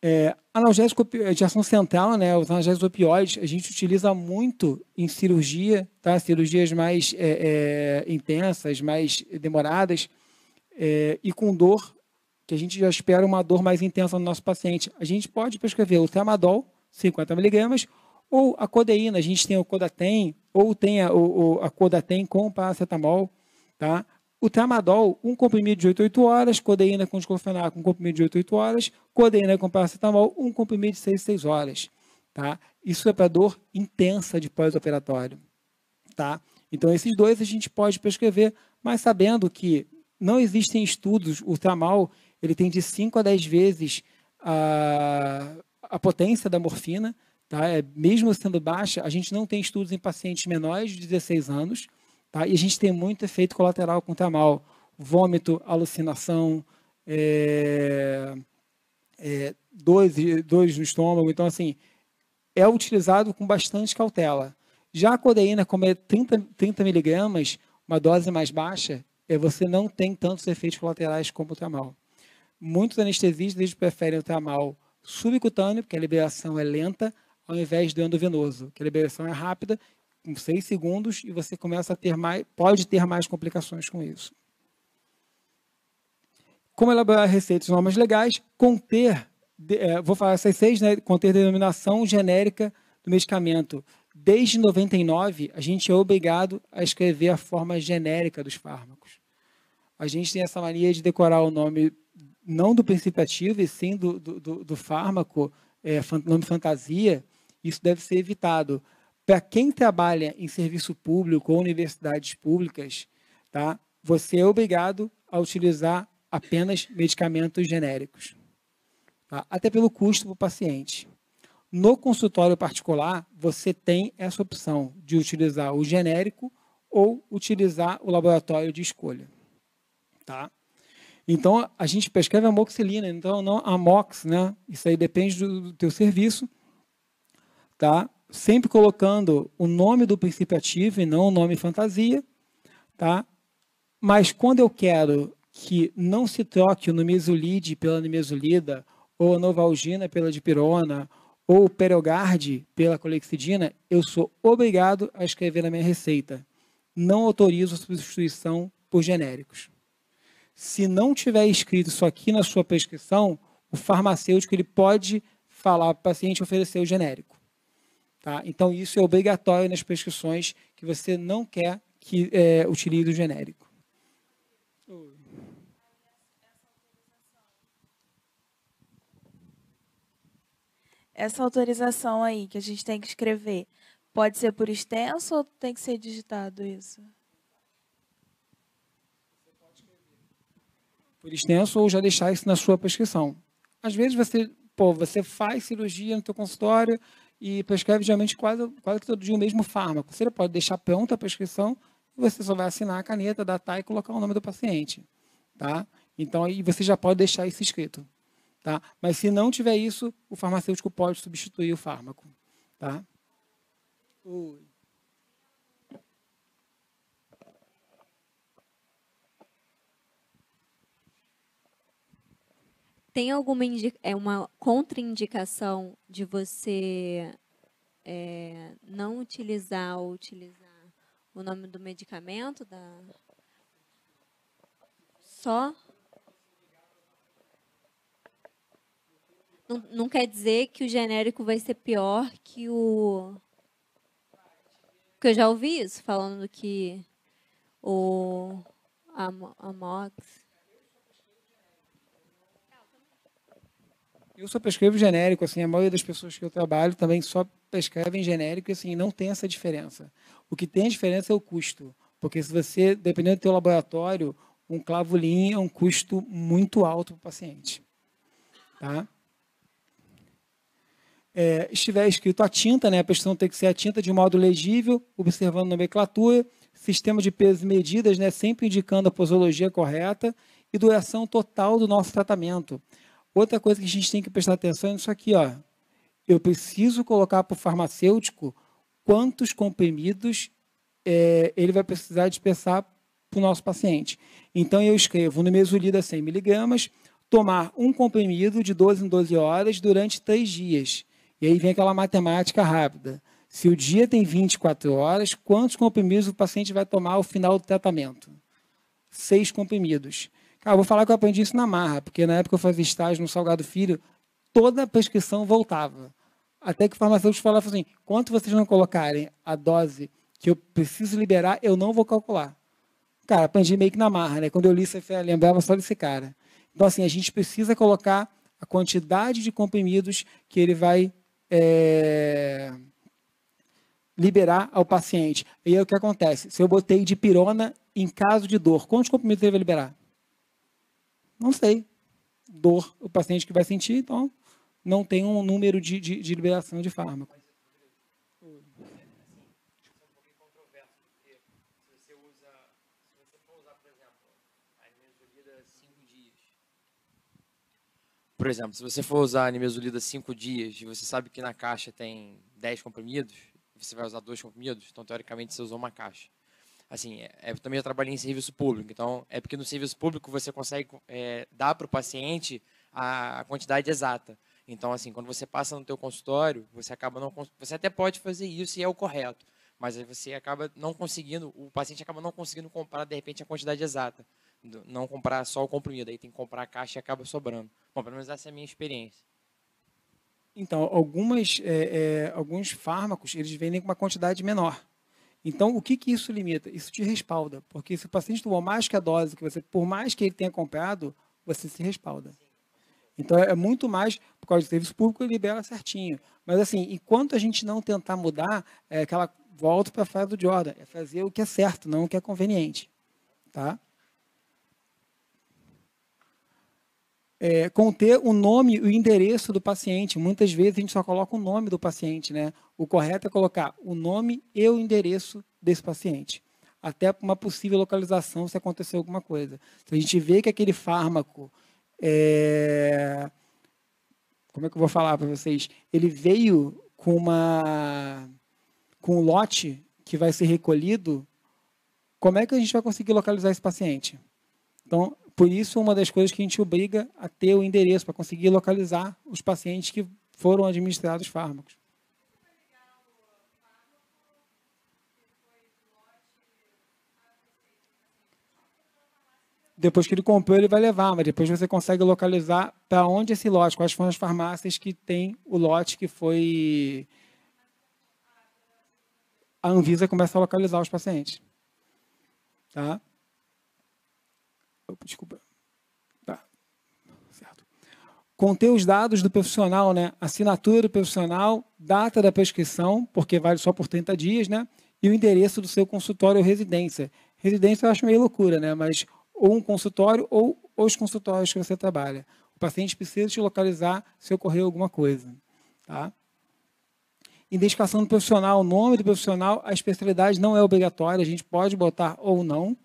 É, analgésico de ação central, né, os analgésicos opioides, a gente utiliza muito em cirurgia, tá? cirurgias mais é, é, intensas, mais demoradas, é, e com dor, que a gente já espera uma dor mais intensa no nosso paciente. A gente pode prescrever o tramadol, 50 miligramas, ou a codeína, a gente tem o Codatem, ou tem a, o, a Codatem com paracetamol, tá? O tramadol, um comprimido de 8, 8 horas, codeína com desclofenaco, um comprimido de 8, 8 horas, codeína com paracetamol, um comprimido de 6, 6 horas, tá? Isso é para dor intensa de pós-operatório, tá? Então, esses dois a gente pode prescrever, mas sabendo que não existem estudos, o tramal, ele tem de 5 a 10 vezes a, a potência da morfina, Tá? É, mesmo sendo baixa, a gente não tem estudos em pacientes menores de 16 anos, tá? e a gente tem muito efeito colateral com tamal, vômito, alucinação, é, é, dores, dores no estômago. Então, assim, é utilizado com bastante cautela. Já a codeína, como é 30, 30 miligramas, uma dose mais baixa, é, você não tem tantos efeitos colaterais como o tamal. Muitos anestesistas eles preferem o tamal subcutâneo, porque a liberação é lenta, ao invés do endovenoso, que a liberação é rápida, em seis segundos, e você começa a ter mais, pode ter mais complicações com isso. Como elaborar receitas e normas legais? Conter, é, vou falar essas seis, né? Conter denominação genérica do medicamento. Desde 99, a gente é obrigado a escrever a forma genérica dos fármacos. A gente tem essa mania de decorar o nome não do princípio ativo, e sim do, do, do, do fármaco, é, nome fantasia, isso deve ser evitado. Para quem trabalha em serviço público ou universidades públicas, tá? Você é obrigado a utilizar apenas medicamentos genéricos, tá? até pelo custo para o paciente. No consultório particular, você tem essa opção de utilizar o genérico ou utilizar o laboratório de escolha, tá? Então, a gente prescreve amoxicilina, então não amox, né? Isso aí depende do, do teu serviço tá? Sempre colocando o nome do princípio ativo e não o nome fantasia, tá? Mas quando eu quero que não se troque o nimesulide pela nimesulida, ou a novalgina pela dipirona, ou o perogarde pela colexidina, eu sou obrigado a escrever na minha receita. Não autorizo a substituição por genéricos. Se não tiver escrito isso aqui na sua prescrição, o farmacêutico ele pode falar para o paciente oferecer o genérico. Tá? Então, isso é obrigatório nas prescrições que você não quer que é, utilize o genérico. Essa autorização aí que a gente tem que escrever, pode ser por extenso ou tem que ser digitado isso? Por extenso ou já deixar isso na sua prescrição. Às vezes você, pô, você faz cirurgia no teu consultório, e prescreve geralmente quase, quase que todo dia o mesmo fármaco. Você pode deixar pronta a prescrição e você só vai assinar a caneta, datar e colocar o nome do paciente. Tá? Então, aí você já pode deixar isso escrito. Tá? Mas se não tiver isso, o farmacêutico pode substituir o fármaco. Tá? Oi. tem alguma é uma contraindicação de você é, não utilizar ou utilizar o nome do medicamento da só não, não quer dizer que o genérico vai ser pior que o porque eu já ouvi isso falando que o amox Eu só prescrevo genérico, assim, a maioria das pessoas que eu trabalho também só prescrevem genérico e assim, não tem essa diferença. O que tem a diferença é o custo, porque se você, dependendo do teu laboratório, um clavulin é um custo muito alto para o paciente. Tá? É, estiver escrito a tinta, né, a prescrição tem que ser a tinta de modo legível, observando a nomenclatura, sistema de pesos e medidas, né, sempre indicando a posologia correta e duração total do nosso tratamento. Outra coisa que a gente tem que prestar atenção é isso aqui, ó. Eu preciso colocar para o farmacêutico quantos comprimidos é, ele vai precisar dispensar para o nosso paciente. Então eu escrevo no mesolida 100 miligramas, tomar um comprimido de 12 em 12 horas durante 3 dias. E aí vem aquela matemática rápida. Se o dia tem 24 horas, quantos comprimidos o paciente vai tomar ao final do tratamento? Seis comprimidos. Cara, vou falar que eu aprendi isso na marra, porque na época eu fazia estágio no Salgado Filho, toda a prescrição voltava. Até que o farmacêutico falava assim: quanto vocês não colocarem a dose que eu preciso liberar, eu não vou calcular. Cara, aprendi meio que na marra, né? Quando eu li isso, eu ah, lembrava só desse cara. Então, assim, a gente precisa colocar a quantidade de comprimidos que ele vai é, liberar ao paciente. E aí o que acontece? Se eu botei dipirona em caso de dor, quantos comprimidos ele vai liberar? Não sei. Dor o paciente que vai sentir, então não tem um número de, de, de liberação de fármaco. Por exemplo, se você for usar a nimesulida 5 dias e você sabe que na caixa tem 10 comprimidos, você vai usar dois comprimidos, então teoricamente você usou uma caixa assim, é, é também já trabalhei em serviço público, então é porque no serviço público você consegue é, dar para o paciente a, quantidade exata. Então, assim, quando você passa no teu consultório, você acaba não você até pode fazer isso e é o correto, mas aí você acaba não conseguindo, o paciente acaba não conseguindo comprar de repente a quantidade exata, não comprar só o comprimido, aí tem que comprar a caixa e acaba sobrando. Bom, pelo menos essa é a minha experiência. Então, algumas, é, é, alguns fármacos, eles vendem com uma quantidade menor. Então, o que, que isso limita? Isso te respalda, porque se o paciente tomou mais que a dose que você, por mais que ele tenha comprado, você se respalda. Então, é muito mais, por causa do serviço público, libera certinho. Mas, assim, enquanto a gente não tentar mudar, é aquela volta para a frase do Jordan, é fazer o que é certo, não o que é conveniente. Tá? é, conter o nome e o endereço do paciente. Muitas vezes a gente só coloca o nome do paciente, né? O correto é colocar o nome e o endereço desse paciente, até uma possível localização se acontecer alguma coisa. Se a gente vê que aquele fármaco é... Como é que eu vou falar para vocês? Ele veio com uma com um lote que vai ser recolhido. Como é que a gente vai conseguir localizar esse paciente? Então, por isso, uma das coisas que a gente obriga a ter o endereço para conseguir localizar os pacientes que foram administrados fármacos. Depois que ele comprou, ele vai levar, mas depois você consegue localizar para onde esse lote, quais foram as farmácias que tem o lote que foi. A Anvisa começa a localizar os pacientes. Tá? Opa, desculpa. Tá. Certo. Conter os dados do profissional, né? Assinatura do profissional, data da prescrição, porque vale só por 30 dias, né? E o endereço do seu consultório ou residência. Residência eu acho meio loucura, né? Mas ou um consultório ou os consultórios que você trabalha. O paciente precisa te localizar se ocorrer alguma coisa. Tá? Identificação do profissional, nome do profissional, a especialidade não é obrigatória, a gente pode botar ou não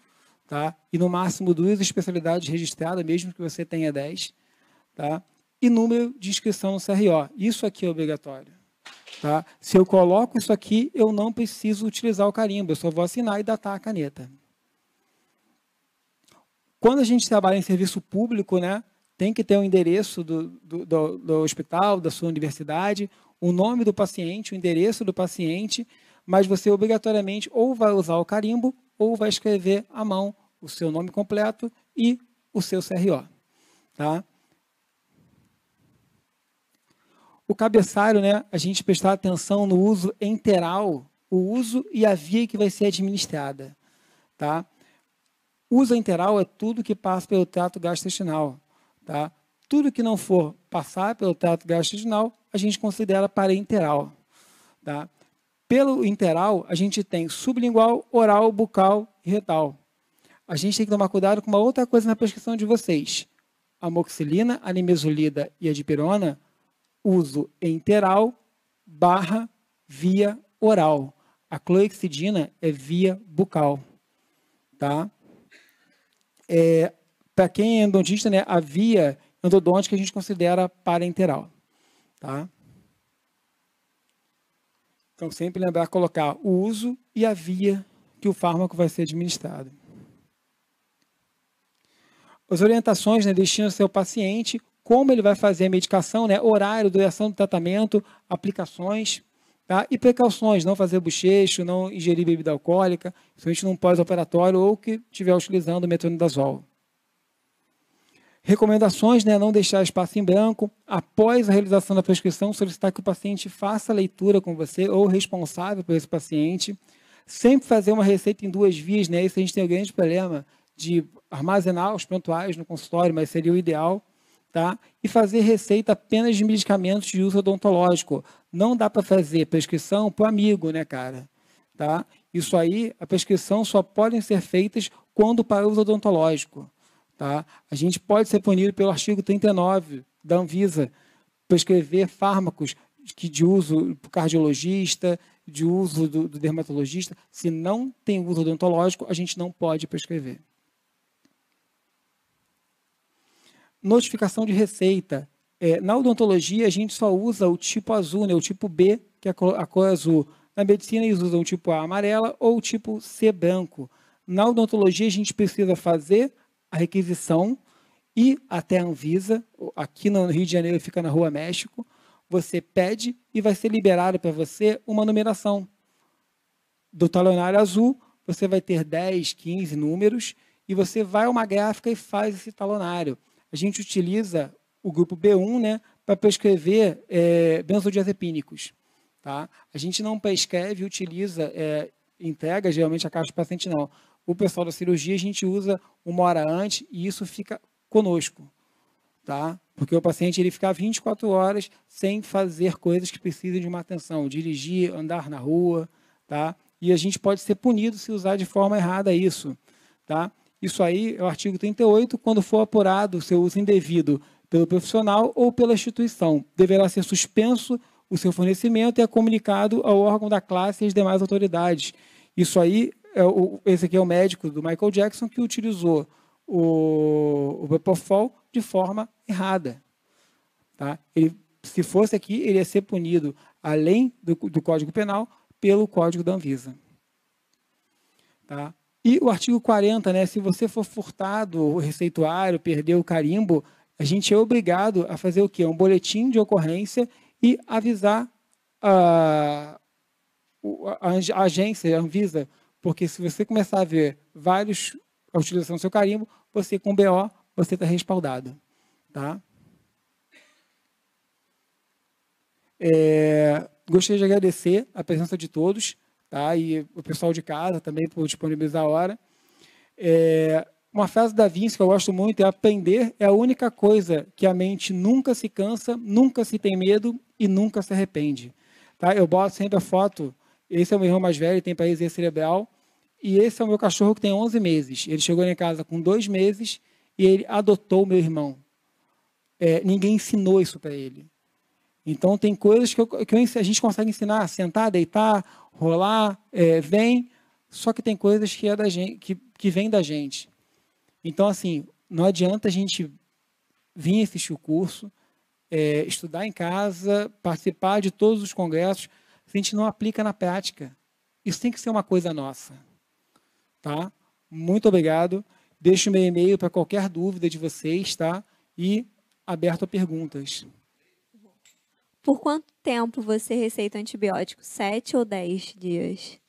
tá? E no máximo duas especialidades registradas, mesmo que você tenha dez, tá? E número de inscrição no CRO. Isso aqui é obrigatório, tá? Se eu coloco isso aqui, eu não preciso utilizar o carimbo, eu só vou assinar e datar a caneta. Quando a gente trabalha em serviço público, né, tem que ter o um endereço do, do, do, do hospital, da sua universidade, o nome do paciente, o endereço do paciente, mas você obrigatoriamente ou vai usar o carimbo ou vai escrever à mão o seu nome completo e o seu CRO. Tá? O cabeçalho, né, a gente prestar atenção no uso enteral, o uso e a via que vai ser administrada. Tá? Uso enteral é tudo que passa pelo trato gastrointestinal. Tá? Tudo que não for passar pelo trato gastrointestinal, a gente considera parenteral. Tá? Pelo interal, a gente tem sublingual, oral, bucal e retal a gente tem que tomar cuidado com uma outra coisa na prescrição de vocês. A moxilina, a nimesulida e a dipirona, uso enteral barra via oral. A cloexidina é via bucal, tá? É, Para quem é endodontista, né, a via é endodôntica a gente considera parenteral, tá? Então, sempre lembrar colocar o uso e a via que o fármaco vai ser administrado. As orientações né, destino ao seu paciente, como ele vai fazer a medicação, né, horário, duração do tratamento, aplicações tá? e precauções, não fazer bochecho, não ingerir bebida alcoólica, principalmente num pós-operatório ou que estiver utilizando metronidazol Recomendações, né, não deixar espaço em branco. Após a realização da prescrição, solicitar que o paciente faça a leitura com você ou responsável por esse paciente. Sempre fazer uma receita em duas vias, né? Isso a gente tem um grande problema de armazenar os pontuais no consultório, mas seria o ideal, tá? E fazer receita apenas de medicamentos de uso odontológico. Não dá para fazer prescrição para amigo, né, cara? Tá? Isso aí, a prescrição só podem ser feitas quando para uso odontológico, tá? A gente pode ser punido pelo artigo 39 da Anvisa prescrever fármacos que de uso cardiologista, de uso do, do dermatologista, se não tem uso odontológico, a gente não pode prescrever. notificação de receita. É, na odontologia, a gente só usa o tipo azul, né, o tipo B, que é a cor azul. Na medicina, eles usam o tipo A amarela ou o tipo C branco. Na odontologia, a gente precisa fazer a requisição e até a Anvisa, aqui no Rio de Janeiro fica na Rua México, você pede e vai ser liberado para você uma numeração. Do talonário azul, você vai ter 10, 15 números e você vai a uma gráfica e faz esse talonário a gente utiliza o grupo B1 né, para prescrever é, benzodiazepínicos. Tá? A gente não prescreve e utiliza, é, entrega geralmente a caixa do paciente, não. O pessoal da cirurgia a gente usa uma hora antes e isso fica conosco. Tá? Porque o paciente ele fica 24 horas sem fazer coisas que precisam de uma atenção, dirigir, andar na rua, tá? E a gente pode ser punido se usar de forma errada isso, tá? Isso aí é o artigo 38, quando for apurado o seu uso indevido pelo profissional ou pela instituição, deverá ser suspenso o seu fornecimento e é comunicado ao órgão da classe e às demais autoridades. Isso aí, é o, esse aqui é o médico do Michael Jackson que utilizou o, o Propofol de forma errada. Tá? Ele, se fosse aqui, ele ia ser punido, além do, do Código Penal, pelo Código da Anvisa. Tá? E o artigo 40, né, se você for furtado, o receituário, perdeu o carimbo, a gente é obrigado a fazer o quê? Um boletim de ocorrência e avisar a, a, agência, a Anvisa, porque se você começar a ver vários a utilização do seu carimbo, você com BO, você está respaldado. Tá? É, gostaria de agradecer a presença de todos tá? e o pessoal de casa também por disponibilizar a hora. É, uma frase da Vinci que eu gosto muito é: aprender é a única coisa que a mente nunca se cansa, nunca se tem medo e nunca se arrepende. Tá? Eu boto sempre a foto. Esse é o meu irmão mais velho, tem paralisia cerebral. E esse é o meu cachorro que tem 11 meses. Ele chegou em casa com dois meses e ele adotou o meu irmão. É, ninguém ensinou isso para ele. Então, tem coisas que, eu, que eu, a gente consegue ensinar, sentar, deitar, rolar, é, vem, só que tem coisas que, é da gente, que, que vem da gente. Então, assim, não adianta a gente vir assistir o curso, é, estudar em casa, participar de todos os congressos, se a gente não aplica na prática. Isso tem que ser uma coisa nossa. Tá? Muito obrigado. Deixo meu e-mail para qualquer dúvida de vocês, tá? E aberto a perguntas. Por quanto tempo você receita antibiótico? Sete ou dez dias?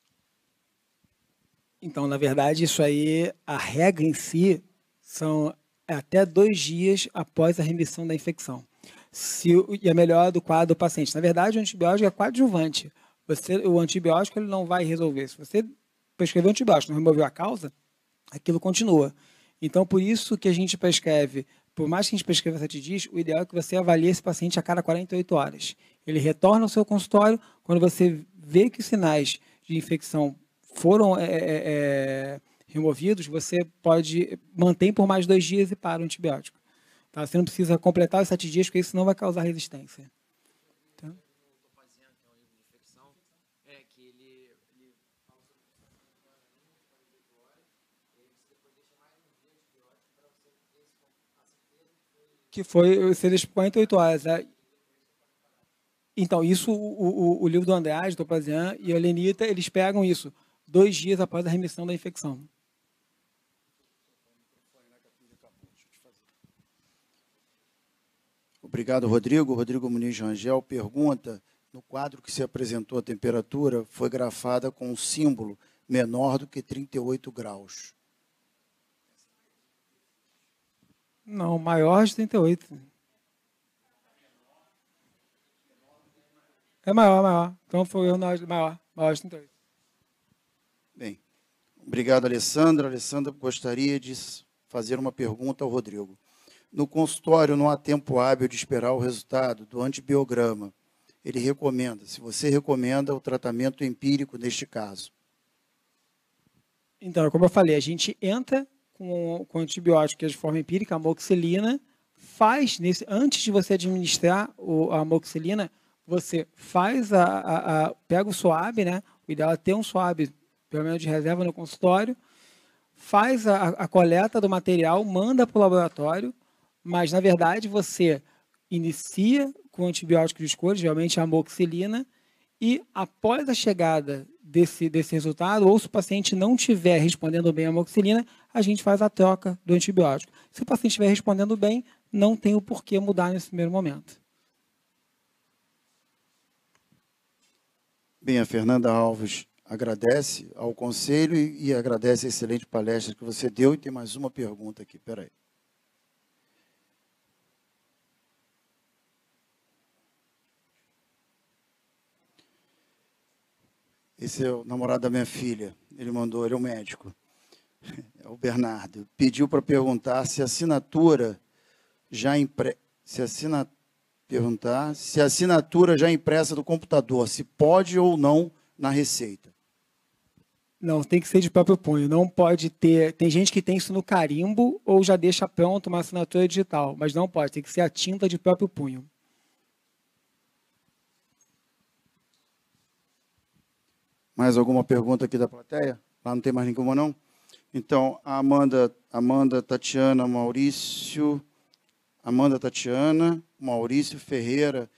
Então, na verdade, isso aí, a regra em si, são até dois dias após a remissão da infecção. Se, e a é melhor do quadro do paciente. Na verdade, o antibiótico é coadjuvante. Você, o antibiótico ele não vai resolver. Se você prescreveu antibiótico, não removeu a causa, aquilo continua. Então, por isso que a gente prescreve por mais que a gente prescreva 7 dias, o ideal é que você avalie esse paciente a cada 48 horas. Ele retorna ao seu consultório quando você vê que os sinais de infecção foram é, é, é, é removidos, você pode eh, manter por mais dois dias e para o antibiótico. Tá? Você não precisa completar os 7 dias, porque isso não vai causar resistência. que foi seria as 48 horas. Né? Então, isso, o, o, o, livro do András, do Topazian e a Lenita, eles pegam isso dois dias após a remissão da infecção. Obrigado, Rodrigo. Rodrigo Muniz Rangel pergunta, no quadro que se apresentou a temperatura, foi grafada com um símbolo menor do que 38 graus. Não, maior de 38. É maior, maior. Então foi eu maior, maior de 38. Bem, obrigado, Alessandra. Alessandra gostaria de fazer uma pergunta ao Rodrigo. No consultório não há tempo hábil de esperar o resultado do antibiograma. Ele recomenda, se você recomenda o tratamento empírico neste caso. Então, como eu falei, a gente entra com, com antibiótico, que é de forma empírica, a moxilina faz, nesse, antes de você administrar o, a moxilina você faz a, a, a, pega o suave, né? O ideal é ter um suave, pelo menos de reserva no consultório, faz a, a coleta do material, manda para o laboratório, mas na verdade você inicia com antibiótico de escolha, geralmente é a moxilina e após a chegada desse, desse resultado, ou se o paciente não estiver respondendo bem à amoxicilina, a gente faz a troca do antibiótico. Se o paciente estiver respondendo bem, não tem o porquê mudar nesse primeiro momento. Bem, a Fernanda Alves agradece ao conselho e, e agradece a excelente palestra que você deu. E tem mais uma pergunta aqui, peraí. Esse é o namorado da minha filha. Ele mandou, ele é um médico. É o Bernardo. Pediu para perguntar se a assinatura já impre... se assina... perguntar se a assinatura já é impressa do computador, se pode ou não na receita. Não, tem que ser de próprio punho. Não pode ter. Tem gente que tem isso no carimbo ou já deixa pronto uma assinatura digital, mas não pode. Tem que ser a tinta de próprio punho. Mais alguma pergunta aqui da plateia? Lá não tem mais nenhuma, não? Então, a Amanda, Amanda, Tatiana, Maurício, Amanda, Tatiana, Maurício Ferreira,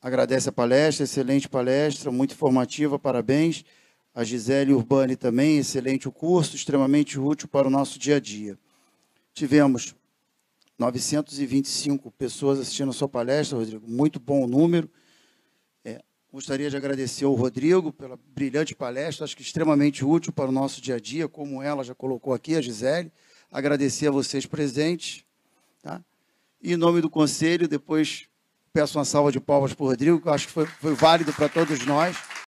agradece a palestra, excelente palestra, muito informativa, parabéns. A Gisele Urbani também, excelente o curso, extremamente útil para o nosso dia a dia. Tivemos 925 pessoas assistindo a sua palestra, Rodrigo, muito bom número. Gostaria de agradecer ao Rodrigo pela brilhante palestra, acho que extremamente útil para o nosso dia a dia, como ela já colocou aqui, a Gisele. Agradecer a vocês presentes. Tá? E em nome do Conselho, depois peço uma salva de palmas para o Rodrigo, que acho que foi, foi válido para todos nós.